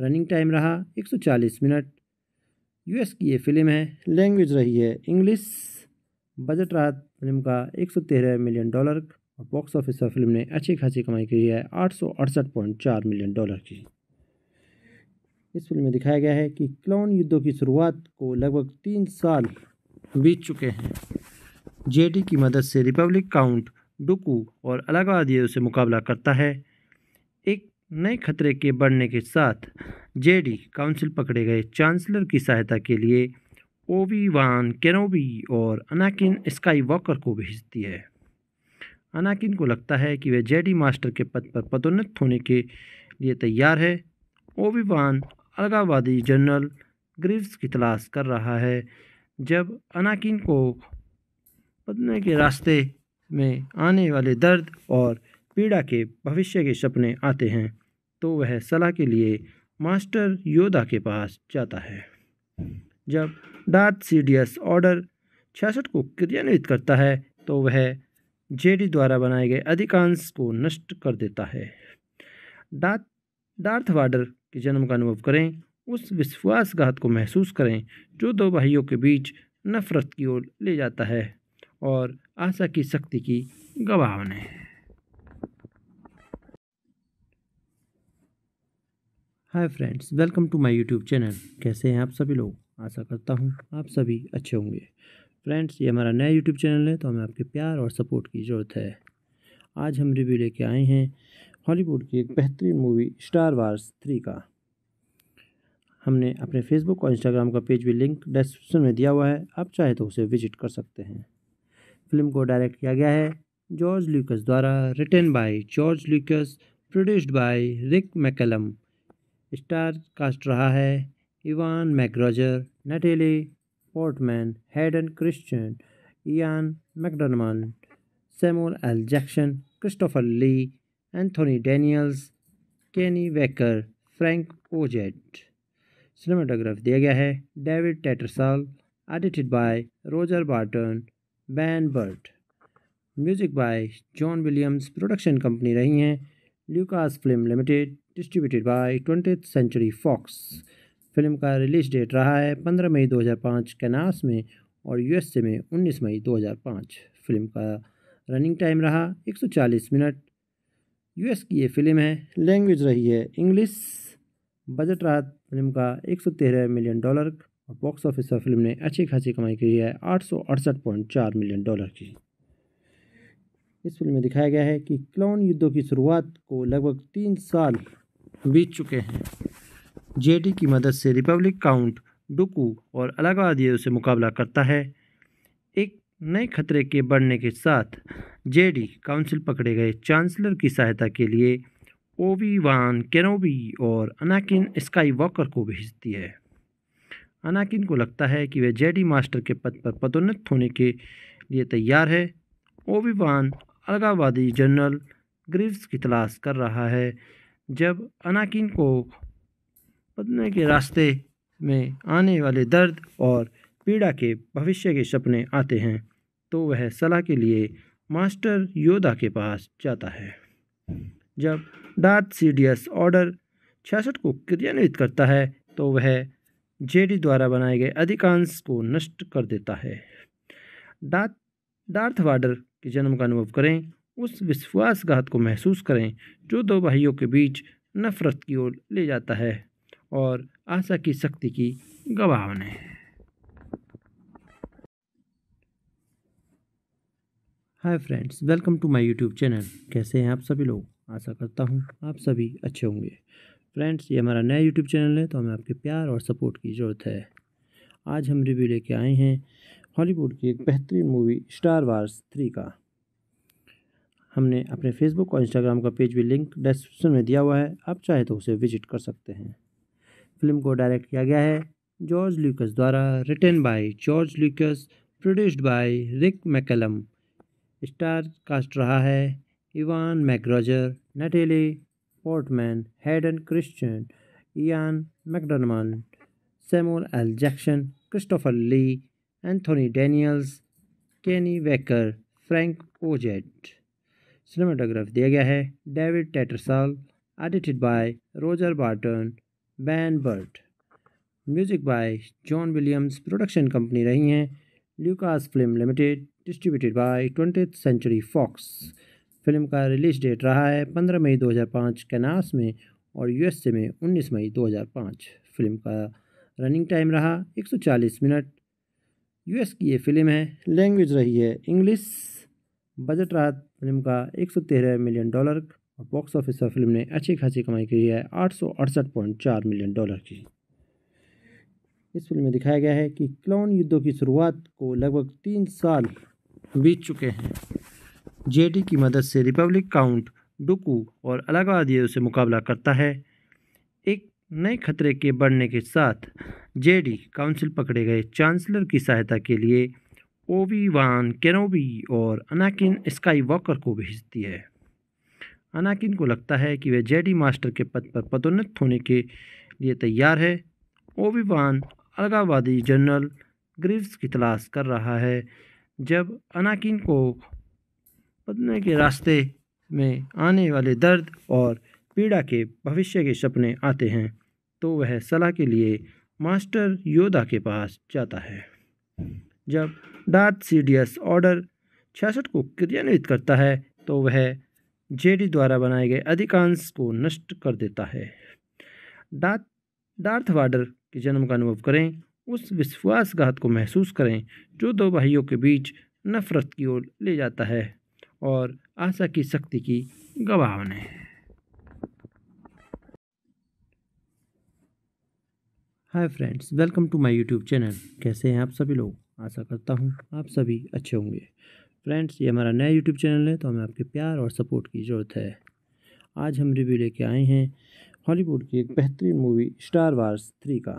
रनिंग टाइम रहा एक सौ चालीस मिनट यूएस की ये फिल्म है लैंग्वेज रही है इंग्लिश बजट रहा फिल्म का एक सौ तेरह मिलियन डॉलर और बॉक्स ऑफिस पर फिल्म ने अच्छी खासी कमाई की है आठ मिलियन डॉलर की इस फिल्म में दिखाया गया है कि क्लोन युद्धों की शुरुआत को लगभग तीन साल बीत चुके हैं जेडी की मदद से रिपब्लिक काउंट डुकू और अलगावादियों से मुकाबला करता है एक नए खतरे के बढ़ने के साथ जेडी काउंसिल पकड़े गए चांसलर की सहायता के लिए ओवी वान केनोबी और अनाकिन स्काई वॉकर को भेजती है अनाकिन को लगता है कि वह जेडी मास्टर के पद पर पदोन्नत होने के लिए तैयार है ओविवान अलगावादी जनरल ग्रीव्स की तलाश कर रहा है जब अनाकिन को पदने के रास्ते में आने वाले दर्द और पीड़ा के भविष्य के सपने आते हैं तो वह सलाह के लिए मास्टर योदा के पास जाता है जब डार्थ सीडियस ऑर्डर छियासठ को क्रियान्वित करता है तो वह जेडी द्वारा बनाए गए अधिकांश को नष्ट कर देता है डार्थ डार्थ वाडर के जन्म का अनुभव करें उस विश्वासघात को महसूस करें जो दो भाइयों के बीच नफरत की ओर ले जाता है और आशा की शक्ति की गवाह बने hi friends welcome to my YouTube channel कैसे हैं आप सभी लोग आशा करता हूँ आप सभी अच्छे होंगे फ्रेंड्स ये हमारा नया यूट्यूब चैनल है तो हमें आपके प्यार और सपोर्ट की ज़रूरत है आज हम रिव्यू लेके आए हैं हॉलीवुड की एक बेहतरीन मूवी स्टार वार्स थ्री का हमने अपने फेसबुक और इंस्टाग्राम का पेज भी लिंक डिस्क्रिप्शन में दिया हुआ है आप चाहे तो उसे विजिट कर सकते हैं फिल्म को डायरेक्ट किया गया है जॉर्ज ल्यूकस द्वारा written by George Lucas produced by Rick McCallum star cast रहा है Ewan McGregor Natalie Portman, Hayden Christian, Ian McDermott, Samuel L. Jackson, Christopher Lee, Anthony Daniels, Kenny Wecker, Frank ओजेट cinematograph दिया गया है David Tattersall edited by Roger Barton Ben Burtt music by John Williams production company रही हैं Lucas film limited distributed by twenty century Fox film का release date रहा है पंद्रह मई 2005 Kansas में और यूएसए में 19 मई 2005 फिल्म का रनिंग टाइम रहा 140 मिनट यूएस की ये फिल्म है लैंग्वेज रही है इंग्लिश बजट रहा फिल्म का 113 मिलियन डॉलर और बॉक्स ऑफिस पर फिल्म ने अच्छी खासी कमाई की है आठ मिलियन डॉलर की इस फिल्म में दिखाया गया है कि क्लोन युद्धों की शुरुआत को लगभग तीन साल बीत चुके हैं जेडी की मदद से रिपब्लिक काउंट डुकू और अलगवादियों से मुकाबला करता है एक नए खतरे के बढ़ने के साथ जेडी काउंसिल पकड़े गए चांसलर की सहायता के लिए ओवी वान केनोबी और अनाकिन स्काई वॉकर को भेजती है अनाकिन को लगता है कि वह जेडी मास्टर के पद पर पदोन्नत होने के लिए तैयार है ओवी वान अलगावादी जनरल ग्रीव्स की तलाश कर रहा है जब अनाकिन को बदने के रास्ते में आने वाले दर्द और पीड़ा के भविष्य के सपने आते हैं तो वह सलाह के लिए मास्टर योदा के पास जाता है जब डार्थ सीडियस ऑर्डर छियासठ को क्रियान्वित करता है तो वह जेडी द्वारा बनाए गए अधिकांश को नष्ट कर देता है डार्थ डार्थ वाडर के जन्म का अनुभव करें उस विश्वासघात को महसूस करें जो दो भाइयों के बीच नफरत की ओर ले जाता है और आशा की शक्ति की गवाह बने हैं hi friends welcome to my YouTube channel कैसे हैं आप सभी लोग आशा करता हूं आप सभी अच्छे होंगे फ्रेंड्स ये हमारा नया यूट्यूब चैनल है तो हमें आपके प्यार और सपोर्ट की ज़रूरत है आज हम रिव्यू लेके आए हैं हॉलीवुड की एक बेहतरीन मूवी स्टार वार्स थ्री का हमने अपने फेसबुक और इंस्टाग्राम का पेज भी लिंक डिस्क्रिप्शन में दिया हुआ है आप चाहे तो उसे विजिट कर सकते हैं फिल्म को डायरेक्ट किया गया है जॉर्ज ल्यूकस द्वारा written by George Lucas produced by Rick McCallum star cast रहा है Ewan McGregor Natalie Portman Hayden Christian Ian McDiarmid Samuel L Jackson Christopher Lee Anthony Daniels Kenny waker Frank ओजेट cinematograph दिया गया है David Tattersall edited by Roger Barton Ben Burtt music by John Williams production company रही हैं Lucas film limited distributed by twenty century Fox film का release date रहा है पंद्रह मई दो हज़ार पाँच कैनास में और यू एस ए में उन्नीस मई दो हजार पाँच फिल्म का रनिंग टाइम रहा एक सौ चालीस मिनट यूएस की ये फिल्म है लैंग्वेज रही है इंग्लिश बजट रहा फिल्म का एक सौ तेरह मिलियन डॉलर और बॉक्स ऑफिस पर फिल्म ने अच्छी खासी कमाई की है आठ मिलियन डॉलर की इस फिल्म में दिखाया गया है कि क्लोन युद्धों की शुरुआत को लगभग तीन साल बीत चुके हैं जेडी की मदद से रिपब्लिक काउंट डुकू और अलगावादियों से मुकाबला करता है एक नए खतरे के बढ़ने के साथ जेडी काउंसिल पकड़े गए चांसलर की सहायता के लिए ओवी वान केनोबी और अनाकिन स्काई वॉकर को भेजती है अनाकिन को लगता है कि वह जेडी मास्टर के पद पर पदोन्नत होने के लिए तैयार है ओविवान अलगावादी जनरल ग्रीव्स की तलाश कर रहा है जब अनाकिन को पदने के रास्ते में आने वाले दर्द और पीड़ा के भविष्य के सपने आते हैं तो वह सलाह के लिए मास्टर योदा के पास जाता है जब डार्थ सीडियस ऑर्डर छियासठ को क्रियान्वित करता है तो वह जेडी द्वारा बनाए गए अधिकांश को नष्ट कर देता है डा डार्थ वाडर के जन्म का अनुभव करें उस विश्वासघात को महसूस करें जो दो भाइयों के बीच नफरत की ओर ले जाता है और आशा की शक्ति की गवाह बने hi friends welcome to my YouTube channel कैसे हैं आप सभी लोग आशा करता हूँ आप सभी अच्छे होंगे फ्रेंड्स ये हमारा नया यूट्यूब चैनल है तो हमें आपके प्यार और सपोर्ट की ज़रूरत है आज हम रिव्यू लेके आए हैं हॉलीवुड की एक बेहतरीन मूवी स्टार वार्स थ्री का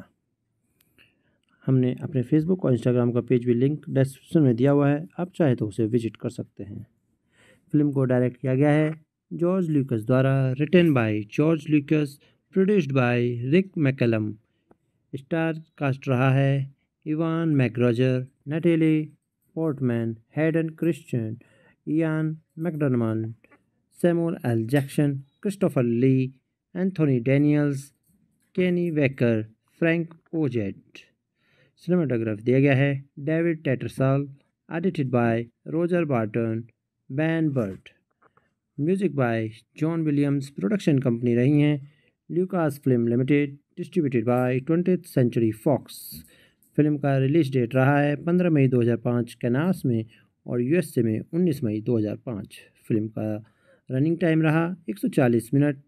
हमने अपने फेसबुक और इंस्टाग्राम का पेज भी लिंक डिस्क्रिप्शन में दिया हुआ है आप चाहे तो उसे विजिट कर सकते हैं फिल्म को डायरेक्ट किया गया है जॉर्ज ल्यूकस द्वारा written by George Lucas produced by Rick McCallum star cast रहा है Ewan McGregor Natalie Portman, Hayden Christian, Ian McDermott, Samuel L. Jackson, Christopher Lee, Anthony Daniels, Kenny Wecker, Frank ओजेट cinematograph दिया गया है David Tattersall edited by Roger Barton Ben Burtt music by John Williams production company रही हैं Lucas film limited distributed by twenty century Fox film का release date रहा है पंद्रह मई 2005 Kansas में और यूएसए में 19 मई 2005 फिल्म का रनिंग टाइम रहा 140 मिनट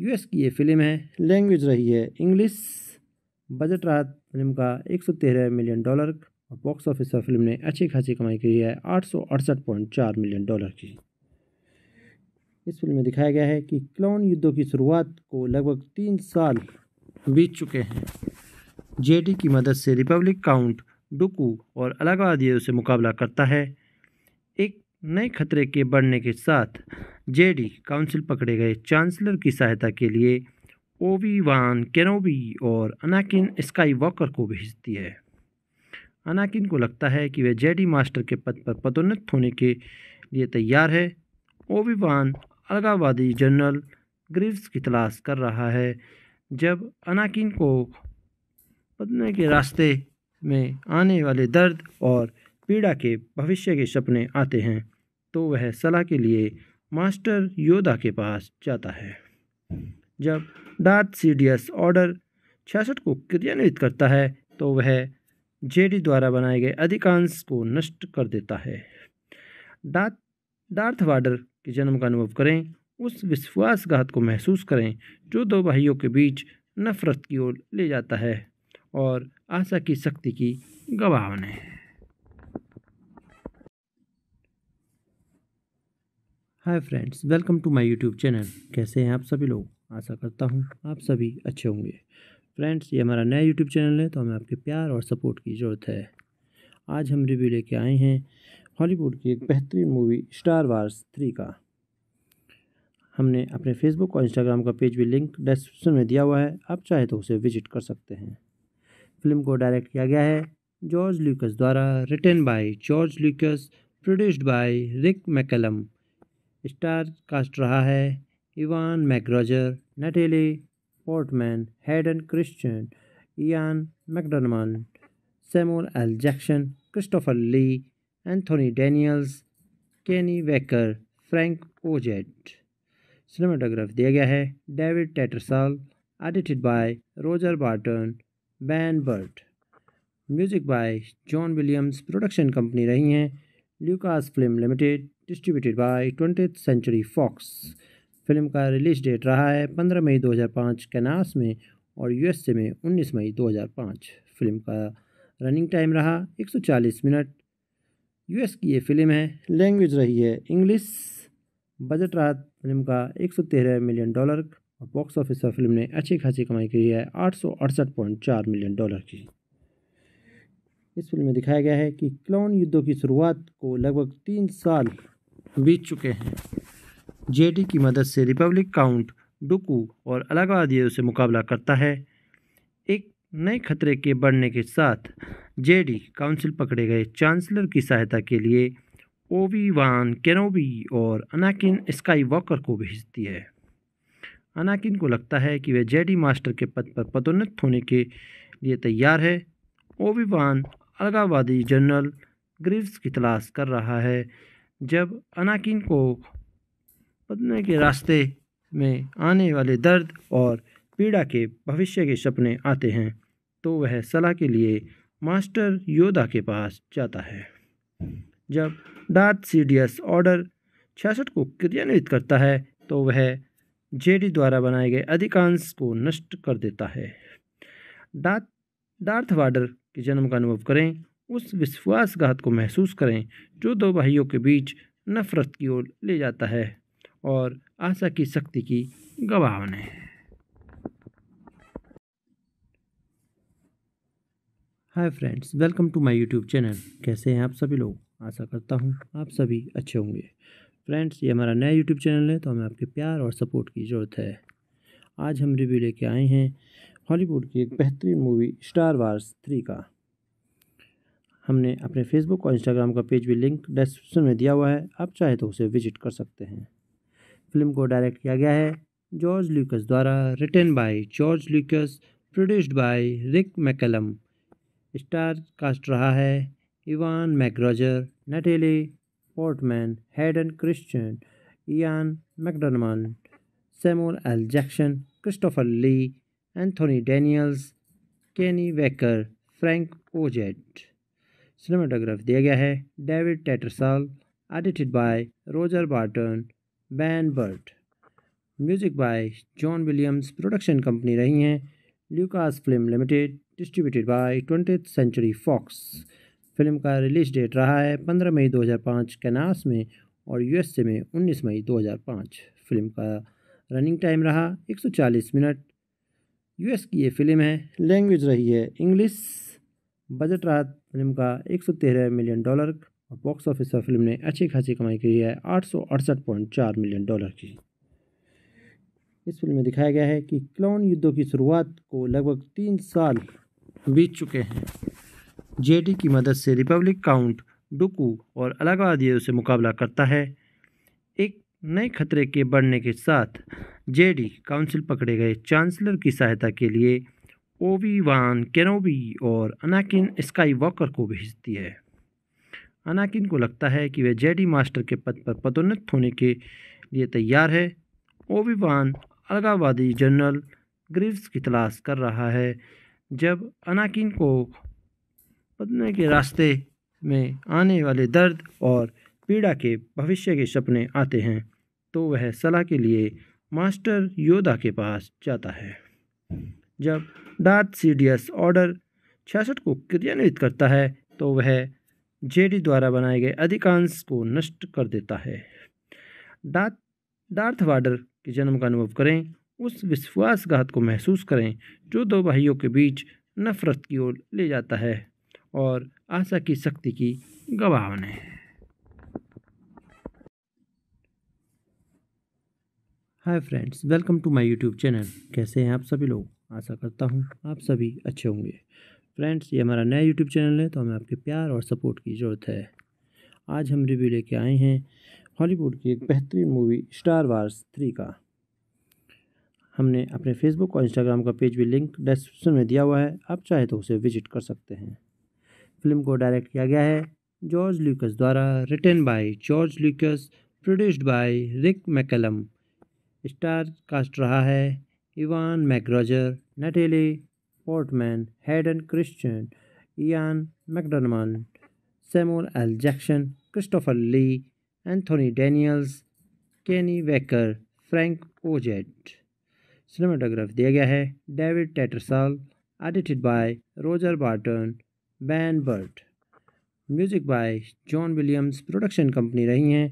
यूएस की ये फिल्म है लैंग्वेज रही है इंग्लिश बजट रहा फिल्म का 113 मिलियन डॉलर और बॉक्स ऑफिस पर फिल्म ने अच्छी खासी कमाई की है आठ मिलियन डॉलर की इस फिल्म में दिखाया गया है कि क्लोन युद्धों की शुरुआत को लगभग तीन साल बीत चुके हैं जेडी की मदद से रिपब्लिक काउंट डुकू और अलगवादियों से मुकाबला करता है एक नए खतरे के बढ़ने के साथ जेडी काउंसिल पकड़े गए चांसलर की सहायता के लिए ओवी वान केनोबी और अनाकिन स्काई वॉकर को भेजती है अनाकिन को लगता है कि वह जेडी मास्टर के पद पर पदोन्नत होने के लिए तैयार है ओवी वान अलगावादी जनरल ग्रीव्स की तलाश कर रहा है जब अनाकिन को बदने के रास्ते में आने वाले दर्द और पीड़ा के भविष्य के सपने आते हैं तो वह सलाह के लिए मास्टर योदा के पास जाता है जब डार्थ सीडियस ऑर्डर छियासठ को क्रियान्वित करता है तो वह जेडी द्वारा बनाए गए अधिकांश को नष्ट कर देता है डार्थ डार्थ वाडर के जन्म का अनुभव करें उस विश्वासघात को महसूस करें जो दो भाइयों के बीच नफरत की ओर ले जाता है और आशा की शक्ति की गवाह बने हैं hi friends welcome to my YouTube channel कैसे हैं आप सभी लोग आशा करता हूं आप सभी अच्छे होंगे फ्रेंड्स ये हमारा नया यूट्यूब चैनल है तो हमें आपके प्यार और सपोर्ट की ज़रूरत है आज हम रिव्यू लेके आए हैं हॉलीवुड की एक बेहतरीन मूवी स्टार वार्स थ्री का हमने अपने फेसबुक और इंस्टाग्राम का पेज भी लिंक डिस्क्रिप्शन में दिया हुआ है आप चाहे तो उसे विजिट कर सकते हैं फिल्म को डायरेक्ट किया गया है जॉर्ज ल्यूकस द्वारा written by George Lucas produced by Rick McCallum star cast रहा है Ewan McGregor Natalie Portman Hayden Christian Ian McDiarmid Samuel L Jackson Christopher Lee Anthony Daniels Kenny waker Frank ओजेट cinematograph दिया गया है David Tattersall edited by Roger Barton Ben Burtt music by John Williams production company रही हैं Lucas film limited distributed by twenty century Fox film का release date रहा है पंद्रह मई दो हज़ार पाँच कैनास में और यूएसए में उन्नीस मई दो हजार पाँच फिल्म का रनिंग टाइम रहा एक सौ चालीस मिनट यूएस की ये फिल्म है लैंग्वेज रही है इंग्लिश बजट रहा फिल्म का एक सौ तेरह मिलियन डॉलर और बॉक्स ऑफिस पर फिल्म ने अच्छी खासी कमाई की है आठ मिलियन डॉलर की इस फिल्म में दिखाया गया है कि क्लोन युद्धों की शुरुआत को लगभग तीन साल बीत चुके हैं जेडी की मदद से रिपब्लिक काउंट डुकू और अलगावादियों से मुकाबला करता है एक नए खतरे के बढ़ने के साथ जेडी काउंसिल पकड़े गए चांसलर की सहायता के लिए ओवी वान केनोबी और अनाकिन स्काई वॉकर को भेजती है अनाकिन को लगता है कि वह जेडी मास्टर के पद पर पदोन्नत होने के लिए तैयार है ओविवान अलगावादी जनरल ग्रीव्स की तलाश कर रहा है जब अनाकिन को पदने के रास्ते में आने वाले दर्द और पीड़ा के भविष्य के सपने आते हैं तो वह सलाह के लिए मास्टर योदा के पास जाता है जब डार्थ सीडियस ऑर्डर छियासठ को क्रियान्वित करता है तो वह जेडी द्वारा बनाए गए अधिकांश को नष्ट कर देता है डा डार्थ वाडर के जन्म का अनुभव करें उस विश्वासघात को महसूस करें जो दो भाइयों के बीच नफरत की ओर ले जाता है और आशा की शक्ति की गवाह बने hi friends welcome to my YouTube channel कैसे हैं आप सभी लोग आशा करता हूँ आप सभी अच्छे होंगे फ्रेंड्स ये हमारा नया यूट्यूब चैनल है तो हमें आपके प्यार और सपोर्ट की ज़रूरत है आज हम रिव्यू लेके आए हैं हॉलीवुड की एक बेहतरीन मूवी स्टार वार्स थ्री का हमने अपने फेसबुक और इंस्टाग्राम का पेज भी लिंक डिस्क्रिप्शन में दिया हुआ है आप चाहे तो उसे विजिट कर सकते हैं फिल्म को डायरेक्ट किया गया है जॉर्ज ल्यूकस द्वारा written by George Lucas produced by Rick McCallum star cast रहा है Ewan McGregor Natalie Portman, Hayden Christian, Ian McDermott, Samuel L. Jackson, Christopher Lee, Anthony Daniels, Kenny Wecker, Frank ओजेट cinematograph दिया गया है David Tattersall edited by Roger Barton Ben Burtt music by John Williams production company रही हैं Lucas film limited distributed by twenty century Fox film का release date रहा है पंद्रह मई 2005 Kansas में और यूएसए में 19 मई 2005 फिल्म का रनिंग टाइम रहा 140 मिनट यूएस की ये फिल्म है लैंग्वेज रही है इंग्लिश बजट रहा फिल्म का 113 मिलियन डॉलर और बॉक्स ऑफिस पर फिल्म ने अच्छी खासी कमाई की है आठ मिलियन डॉलर की इस फिल्म में दिखाया गया है कि क्लोन युद्धों की शुरुआत को लगभग तीन साल बीत चुके हैं जेडी की मदद से रिपब्लिक काउंट डुकू और अलगवादियों से मुकाबला करता है एक नए खतरे के बढ़ने के साथ जेडी काउंसिल पकड़े गए चांसलर की सहायता के लिए ओवी वान केनोबी और अनाकिन स्काई वॉकर को भेजती है अनाकिन को लगता है कि वह जेडी मास्टर के पद पर पदोन्नत होने के लिए तैयार है ओवी वान अलगावादी जनरल ग्रीव्स की तलाश कर रहा है जब अनाकिन को बदने के रास्ते में आने वाले दर्द और पीड़ा के भविष्य के सपने आते हैं तो वह सलाह के लिए मास्टर योदा के पास जाता है जब डार्थ सीडियस ऑर्डर छियासठ को क्रियान्वित करता है तो वह जेडी द्वारा बनाए गए अधिकांश को नष्ट कर देता है डार्थ डार्थ वाडर के जन्म का अनुभव करें उस विश्वासघात को महसूस करें जो दो भाइयों के बीच नफरत की ओर ले जाता है और आशा की शक्ति की गवाह बने हैं hi friends welcome to my YouTube channel कैसे हैं आप सभी लोग आशा करता हूं आप सभी अच्छे होंगे फ्रेंड्स ये हमारा नया यूट्यूब चैनल है तो हमें आपके प्यार और सपोर्ट की ज़रूरत है आज हम रिव्यू लेके आए हैं हॉलीवुड की एक बेहतरीन मूवी स्टार वार्स थ्री का हमने अपने फेसबुक और इंस्टाग्राम का पेज भी लिंक डिस्क्रिप्शन में दिया हुआ है आप चाहे तो उसे विजिट कर सकते हैं फिल्म को डायरेक्ट किया गया है जॉर्ज ल्यूकस द्वारा written by George Lucas produced by Rick McCallum star cast रहा है Ewan McGregor Natalie Portman Hayden Christian Ian McDiarmid Samuel L Jackson Christopher Lee Anthony Daniels Kenny waker Frank ओजेट cinematograph दिया गया है David Tattersall edited by Roger Barton Ben Burtt music by John Williams production company रही हैं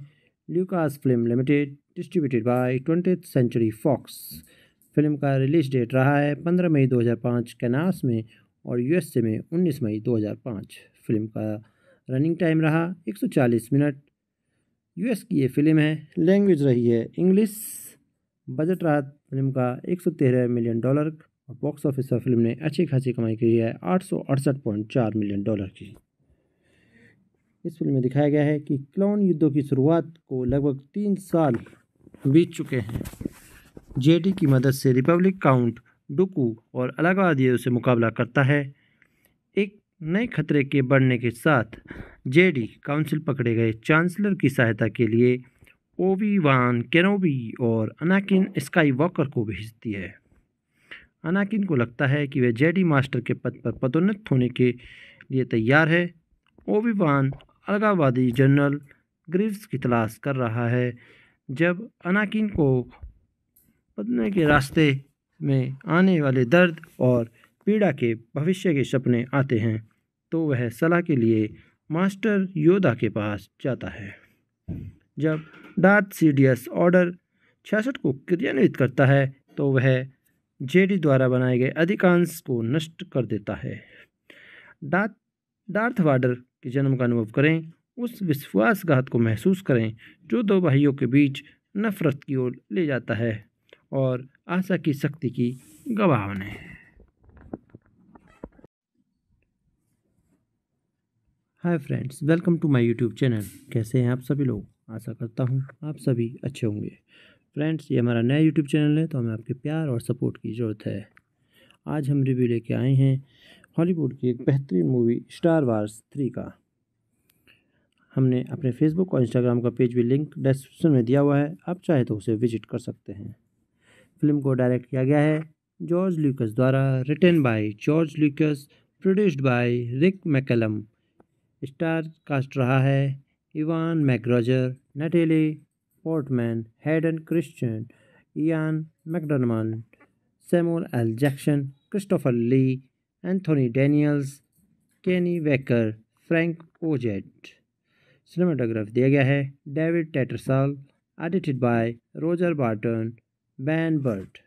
Lucas film limited distributed by twenty century Fox film का release date रहा है पंद्रह मई दो हज़ार पाँच कैनास में और यू एस ए में उन्नीस मई दो हजार पाँच फिल्म का रनिंग टाइम रहा एक सौ चालीस मिनट यूएस की ये फिल्म है लैंग्वेज रही है इंग्लिश बजट रहा फिल्म का एक सौ तेरह मिलियन डॉलर और बॉक्स ऑफिस पर फिल्म ने अच्छी खासी कमाई की है आठ मिलियन डॉलर की इस फिल्म में दिखाया गया है कि क्लोन युद्धों की शुरुआत को लगभग तीन साल बीत चुके हैं जेडी की मदद से रिपब्लिक काउंट डुकू और अलगावादियों से मुकाबला करता है एक नए खतरे के बढ़ने के साथ जेडी काउंसिल पकड़े गए चांसलर की सहायता के लिए ओवी वान केनोबी और अनाकिन स्काई वॉकर को भेजती है अनाकिन को लगता है कि वह जेडी मास्टर के पद पर पदोन्नत होने के लिए तैयार है ओविवान अलगावादी जनरल ग्रीव्स की तलाश कर रहा है जब अनाकिन को पदने के रास्ते में आने वाले दर्द और पीड़ा के भविष्य के सपने आते हैं तो वह सलाह के लिए मास्टर योदा के पास जाता है जब डार्थ सीडियस ऑर्डर छियासठ को क्रियान्वित करता है तो वह जेडी द्वारा बनाए गए अधिकांश को नष्ट कर देता है डा डार्थ वाडर के जन्म का अनुभव करें उस विश्वासघात को महसूस करें जो दो भाइयों के बीच नफरत की ओर ले जाता है और आशा की शक्ति की गवाह बने hi friends welcome to my YouTube channel कैसे हैं आप सभी लोग आशा करता हूँ आप सभी अच्छे होंगे फ्रेंड्स ये हमारा नया यूट्यूब चैनल है तो हमें आपके प्यार और सपोर्ट की ज़रूरत है आज हम रिव्यू लेके आए हैं हॉलीवुड की एक बेहतरीन मूवी स्टार वार्स थ्री का हमने अपने फेसबुक और इंस्टाग्राम का पेज भी लिंक डिस्क्रिप्शन में दिया हुआ है आप चाहे तो उसे विजिट कर सकते हैं फिल्म को डायरेक्ट किया गया है जॉर्ज ल्यूकस द्वारा written by George Lucas produced by Rick McCallum star cast रहा है Ewan McGregor Natalie Portman, Hayden Christian, Ian McDermott, Samuel L. Jackson, Christopher Lee, Anthony Daniels, Kenny Wecker, Frank ओजेट cinematograph दिया गया है David Tattersall edited by Roger Barton Ben Burtt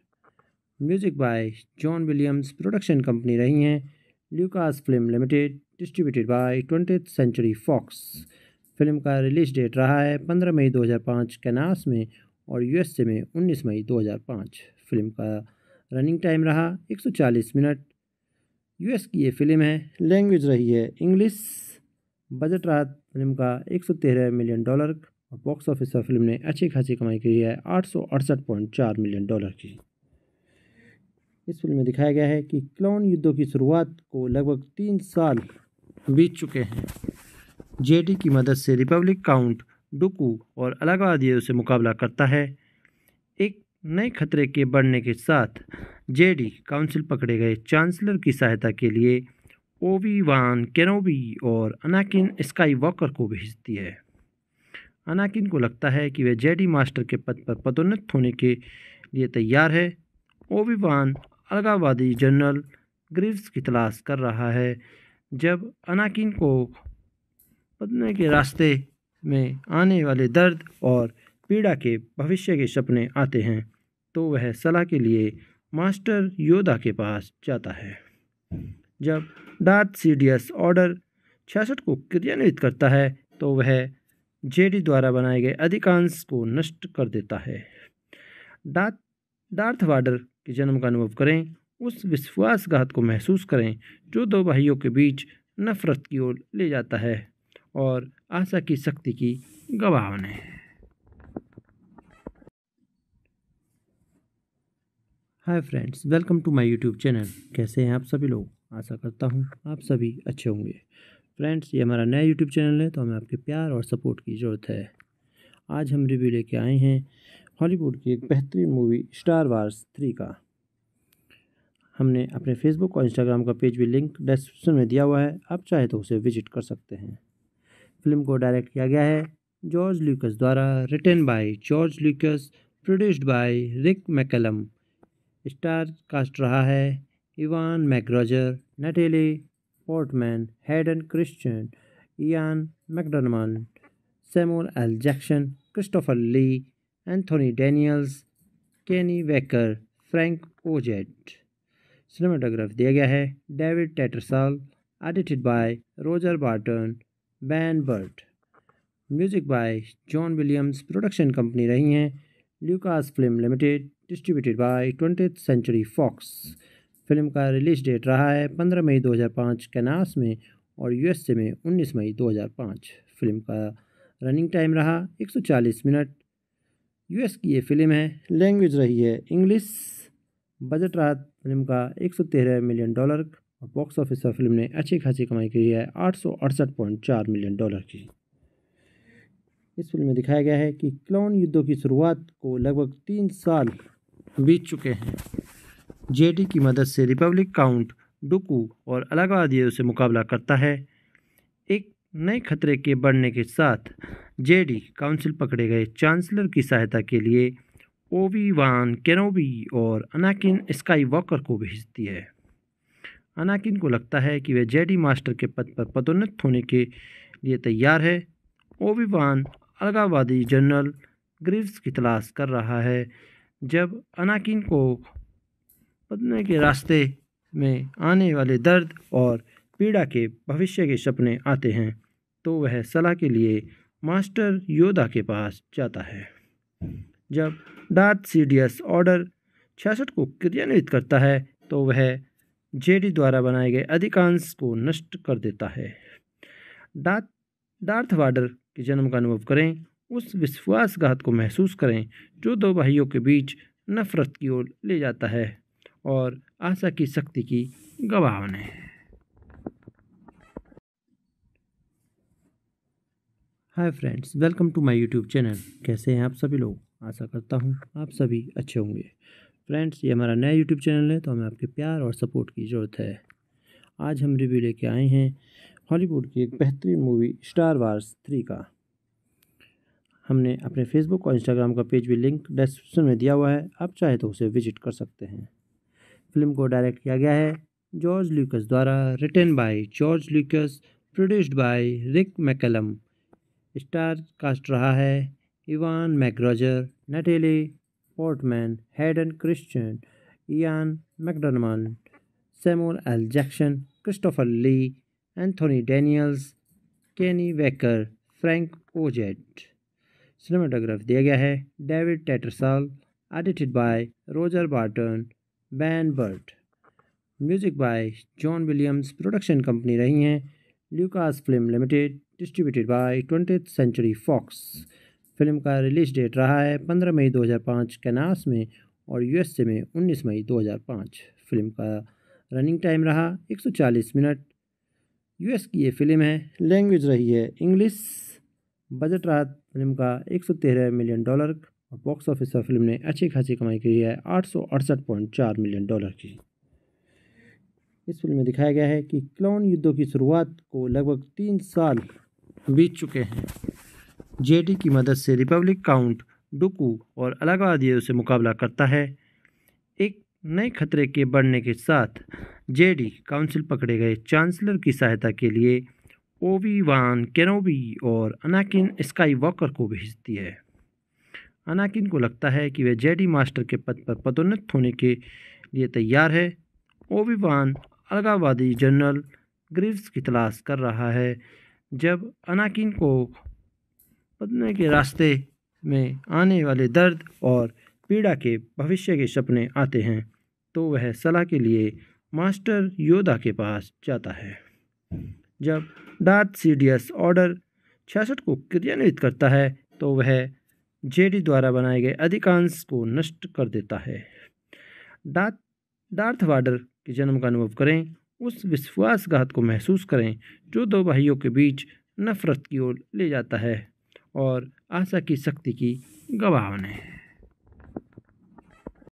music by John Williams production company रही हैं Lucas film limited distributed by twenty century Fox film का release date रहा है पंद्रह मई 2005 कैनास में और यूएसए में 19 मई 2005 फिल्म का रनिंग टाइम रहा 140 मिनट यूएस की ये फिल्म है लैंग्वेज रही है इंग्लिश बजट रहा फिल्म का 113 मिलियन डॉलर और बॉक्स ऑफिस पर फिल्म ने अच्छी खासी कमाई की है आठ मिलियन डॉलर की इस फिल्म में दिखाया गया है कि क्लोन युद्धों की शुरुआत को लगभग तीन साल बीत चुके हैं जेडी की मदद से रिपब्लिक काउंट डुकू और अलगवादियों से मुकाबला करता है एक नए खतरे के बढ़ने के साथ जेडी काउंसिल पकड़े गए चांसलर की सहायता के लिए ओवी वान केनोबी और अनाकिन स्काई वॉकर को भेजती है अनाकिन को लगता है कि वह जेडी मास्टर के पद पर पदोन्नत होने के लिए तैयार है ओवी वान अलगावादी जनरल ग्रीव्स की तलाश कर रहा है जब अनाकिन को बदने के रास्ते में आने वाले दर्द और पीड़ा के भविष्य के सपने आते हैं तो वह सलाह के लिए मास्टर योदा के पास जाता है जब डार्थ सीडियस ऑर्डर छियासठ को क्रियान्वित करता है तो वह जेडी द्वारा बनाए गए अधिकांश को नष्ट कर देता है डार्थ डार्थ वाडर के जन्म का अनुभव करें उस विश्वासघात को महसूस करें जो दो भाइयों के बीच नफरत की ओर ले जाता है और आशा की शक्ति की गवाह बने हैं hi friends welcome to my YouTube channel कैसे हैं आप सभी लोग आशा करता हूं आप सभी अच्छे होंगे फ्रेंड्स ये हमारा नया यूट्यूब चैनल है तो हमें आपके प्यार और सपोर्ट की ज़रूरत है आज हम रिव्यू लेके आए हैं हॉलीवुड की एक बेहतरीन मूवी स्टार वार्स थ्री का हमने अपने फेसबुक और इंस्टाग्राम का पेज भी लिंक डिस्क्रिप्शन में दिया हुआ है आप चाहे तो उसे विजिट कर सकते हैं फिल्म को डायरेक्ट किया गया है जॉर्ज ल्यूकस द्वारा written by George Lucas produced by Rick McCallum star cast रहा है Ewan McGregor Natalie Portman Hayden Christian Ian McDiarmid Samuel L Jackson Christopher Lee Anthony Daniels Kenny waker Frank ओजेट cinematograph दिया गया है David Tattersall edited by Roger Barton Ben Burtt music by John Williams production company रही हैं Lucas film limited distributed by twenty century Fox film का release date रहा है पंद्रह मई दो हज़ार पाँच कैनास में और यूएसए में उन्नीस मई दो हजार पाँच फिल्म का रनिंग टाइम रहा एक सौ चालीस मिनट यूएस की ये फिल्म है लैंग्वेज रही है इंग्लिश बजट रहा फिल्म का एक सौ तेरह मिलियन डॉलर और बॉक्स ऑफिस पर फिल्म ने अच्छी खासी कमाई की है आठ मिलियन डॉलर की इस फिल्म में दिखाया गया है कि क्लोन युद्धों की शुरुआत को लगभग तीन साल बीत चुके हैं जेडी की मदद से रिपब्लिक काउंट डुकू और अलगावादियों से मुकाबला करता है एक नए खतरे के बढ़ने के साथ जेडी काउंसिल पकड़े गए चांसलर की सहायता के लिए ओवी वान केनोबी और अनाकिन स्काई वॉकर को भेजती है अनाकिन को लगता है कि वह जेडी मास्टर के पद पर पदोन्नत होने के लिए तैयार है ओविवान अलगावादी जनरल ग्रीव्स की तलाश कर रहा है जब अनाकिन को पदने के रास्ते में आने वाले दर्द और पीड़ा के भविष्य के सपने आते हैं तो वह सलाह के लिए मास्टर योदा के पास जाता है जब डार्थ सीडियस ऑर्डर छियासठ को क्रियान्वित करता है तो वह जेडी द्वारा बनाए गए अधिकांश को नष्ट कर देता है डा डार्थ वाडर के जन्म का अनुभव करें उस विश्वासघात को महसूस करें जो दो भाइयों के बीच नफरत की ओर ले जाता है और आशा की शक्ति की गवाह बने hi friends welcome to my YouTube channel कैसे हैं आप सभी लोग आशा करता हूँ आप सभी अच्छे होंगे फ्रेंड्स ये हमारा नया यूट्यूब चैनल है तो हमें आपके प्यार और सपोर्ट की ज़रूरत है आज हम रिव्यू लेके आए हैं हॉलीवुड की एक बेहतरीन मूवी स्टार वार्स थ्री का हमने अपने फेसबुक और इंस्टाग्राम का पेज भी लिंक डिस्क्रिप्शन में दिया हुआ है आप चाहे तो उसे विजिट कर सकते हैं फिल्म को डायरेक्ट किया गया है जॉर्ज ल्यूकस द्वारा written by George Lucas produced by Rick McCallum star cast रहा है Ewan McGregor Natalie Portman, Hayden Christian, Ian McDermott, Samuel L. Jackson, Christopher Lee, Anthony Daniels, Kenny Wecker, Frank ओजेट cinematograph दिया गया है David Tattersall edited by Roger Barton Ben Burtt music by John Williams production company रही हैं Lucas film limited distributed by twenty century Fox film का release date रहा है पंद्रह मई 2005 Kansas में और यूएसए में 19 मई 2005 फिल्म का रनिंग टाइम रहा 140 मिनट यूएस की ये फिल्म है लैंग्वेज रही है इंग्लिश बजट रहा फिल्म का 113 मिलियन डॉलर और बॉक्स ऑफिस पर फिल्म ने अच्छी खासी कमाई की है आठ मिलियन डॉलर की इस फिल्म में दिखाया गया है कि क्लोन युद्धों की शुरुआत को लगभग तीन साल बीत चुके हैं जेडी की मदद से रिपब्लिक काउंट डुकू और अलगवादियों से मुकाबला करता है एक नए खतरे के बढ़ने के साथ जेडी काउंसिल पकड़े गए चांसलर की सहायता के लिए ओवी वान केनोबी और अनाकिन स्काई वॉकर को भेजती है अनाकिन को लगता है कि वह जेडी मास्टर के पद पर पदोन्नत होने के लिए तैयार है ओवी वान अलगावादी जनरल ग्रीव्स की तलाश कर रहा है जब अनाकिन को बदने के रास्ते में आने वाले दर्द और पीड़ा के भविष्य के सपने आते हैं तो वह सलाह के लिए मास्टर योदा के पास जाता है जब डार्थ सीडियस ऑर्डर छियासठ को क्रियान्वित करता है तो वह जेडी द्वारा बनाए गए अधिकांश को नष्ट कर देता है डार्थ डार्थ वाडर के जन्म का अनुभव करें उस विश्वासघात को महसूस करें जो दो भाइयों के बीच नफरत की ओर ले जाता है और आशा की शक्ति की गवाह बने हैं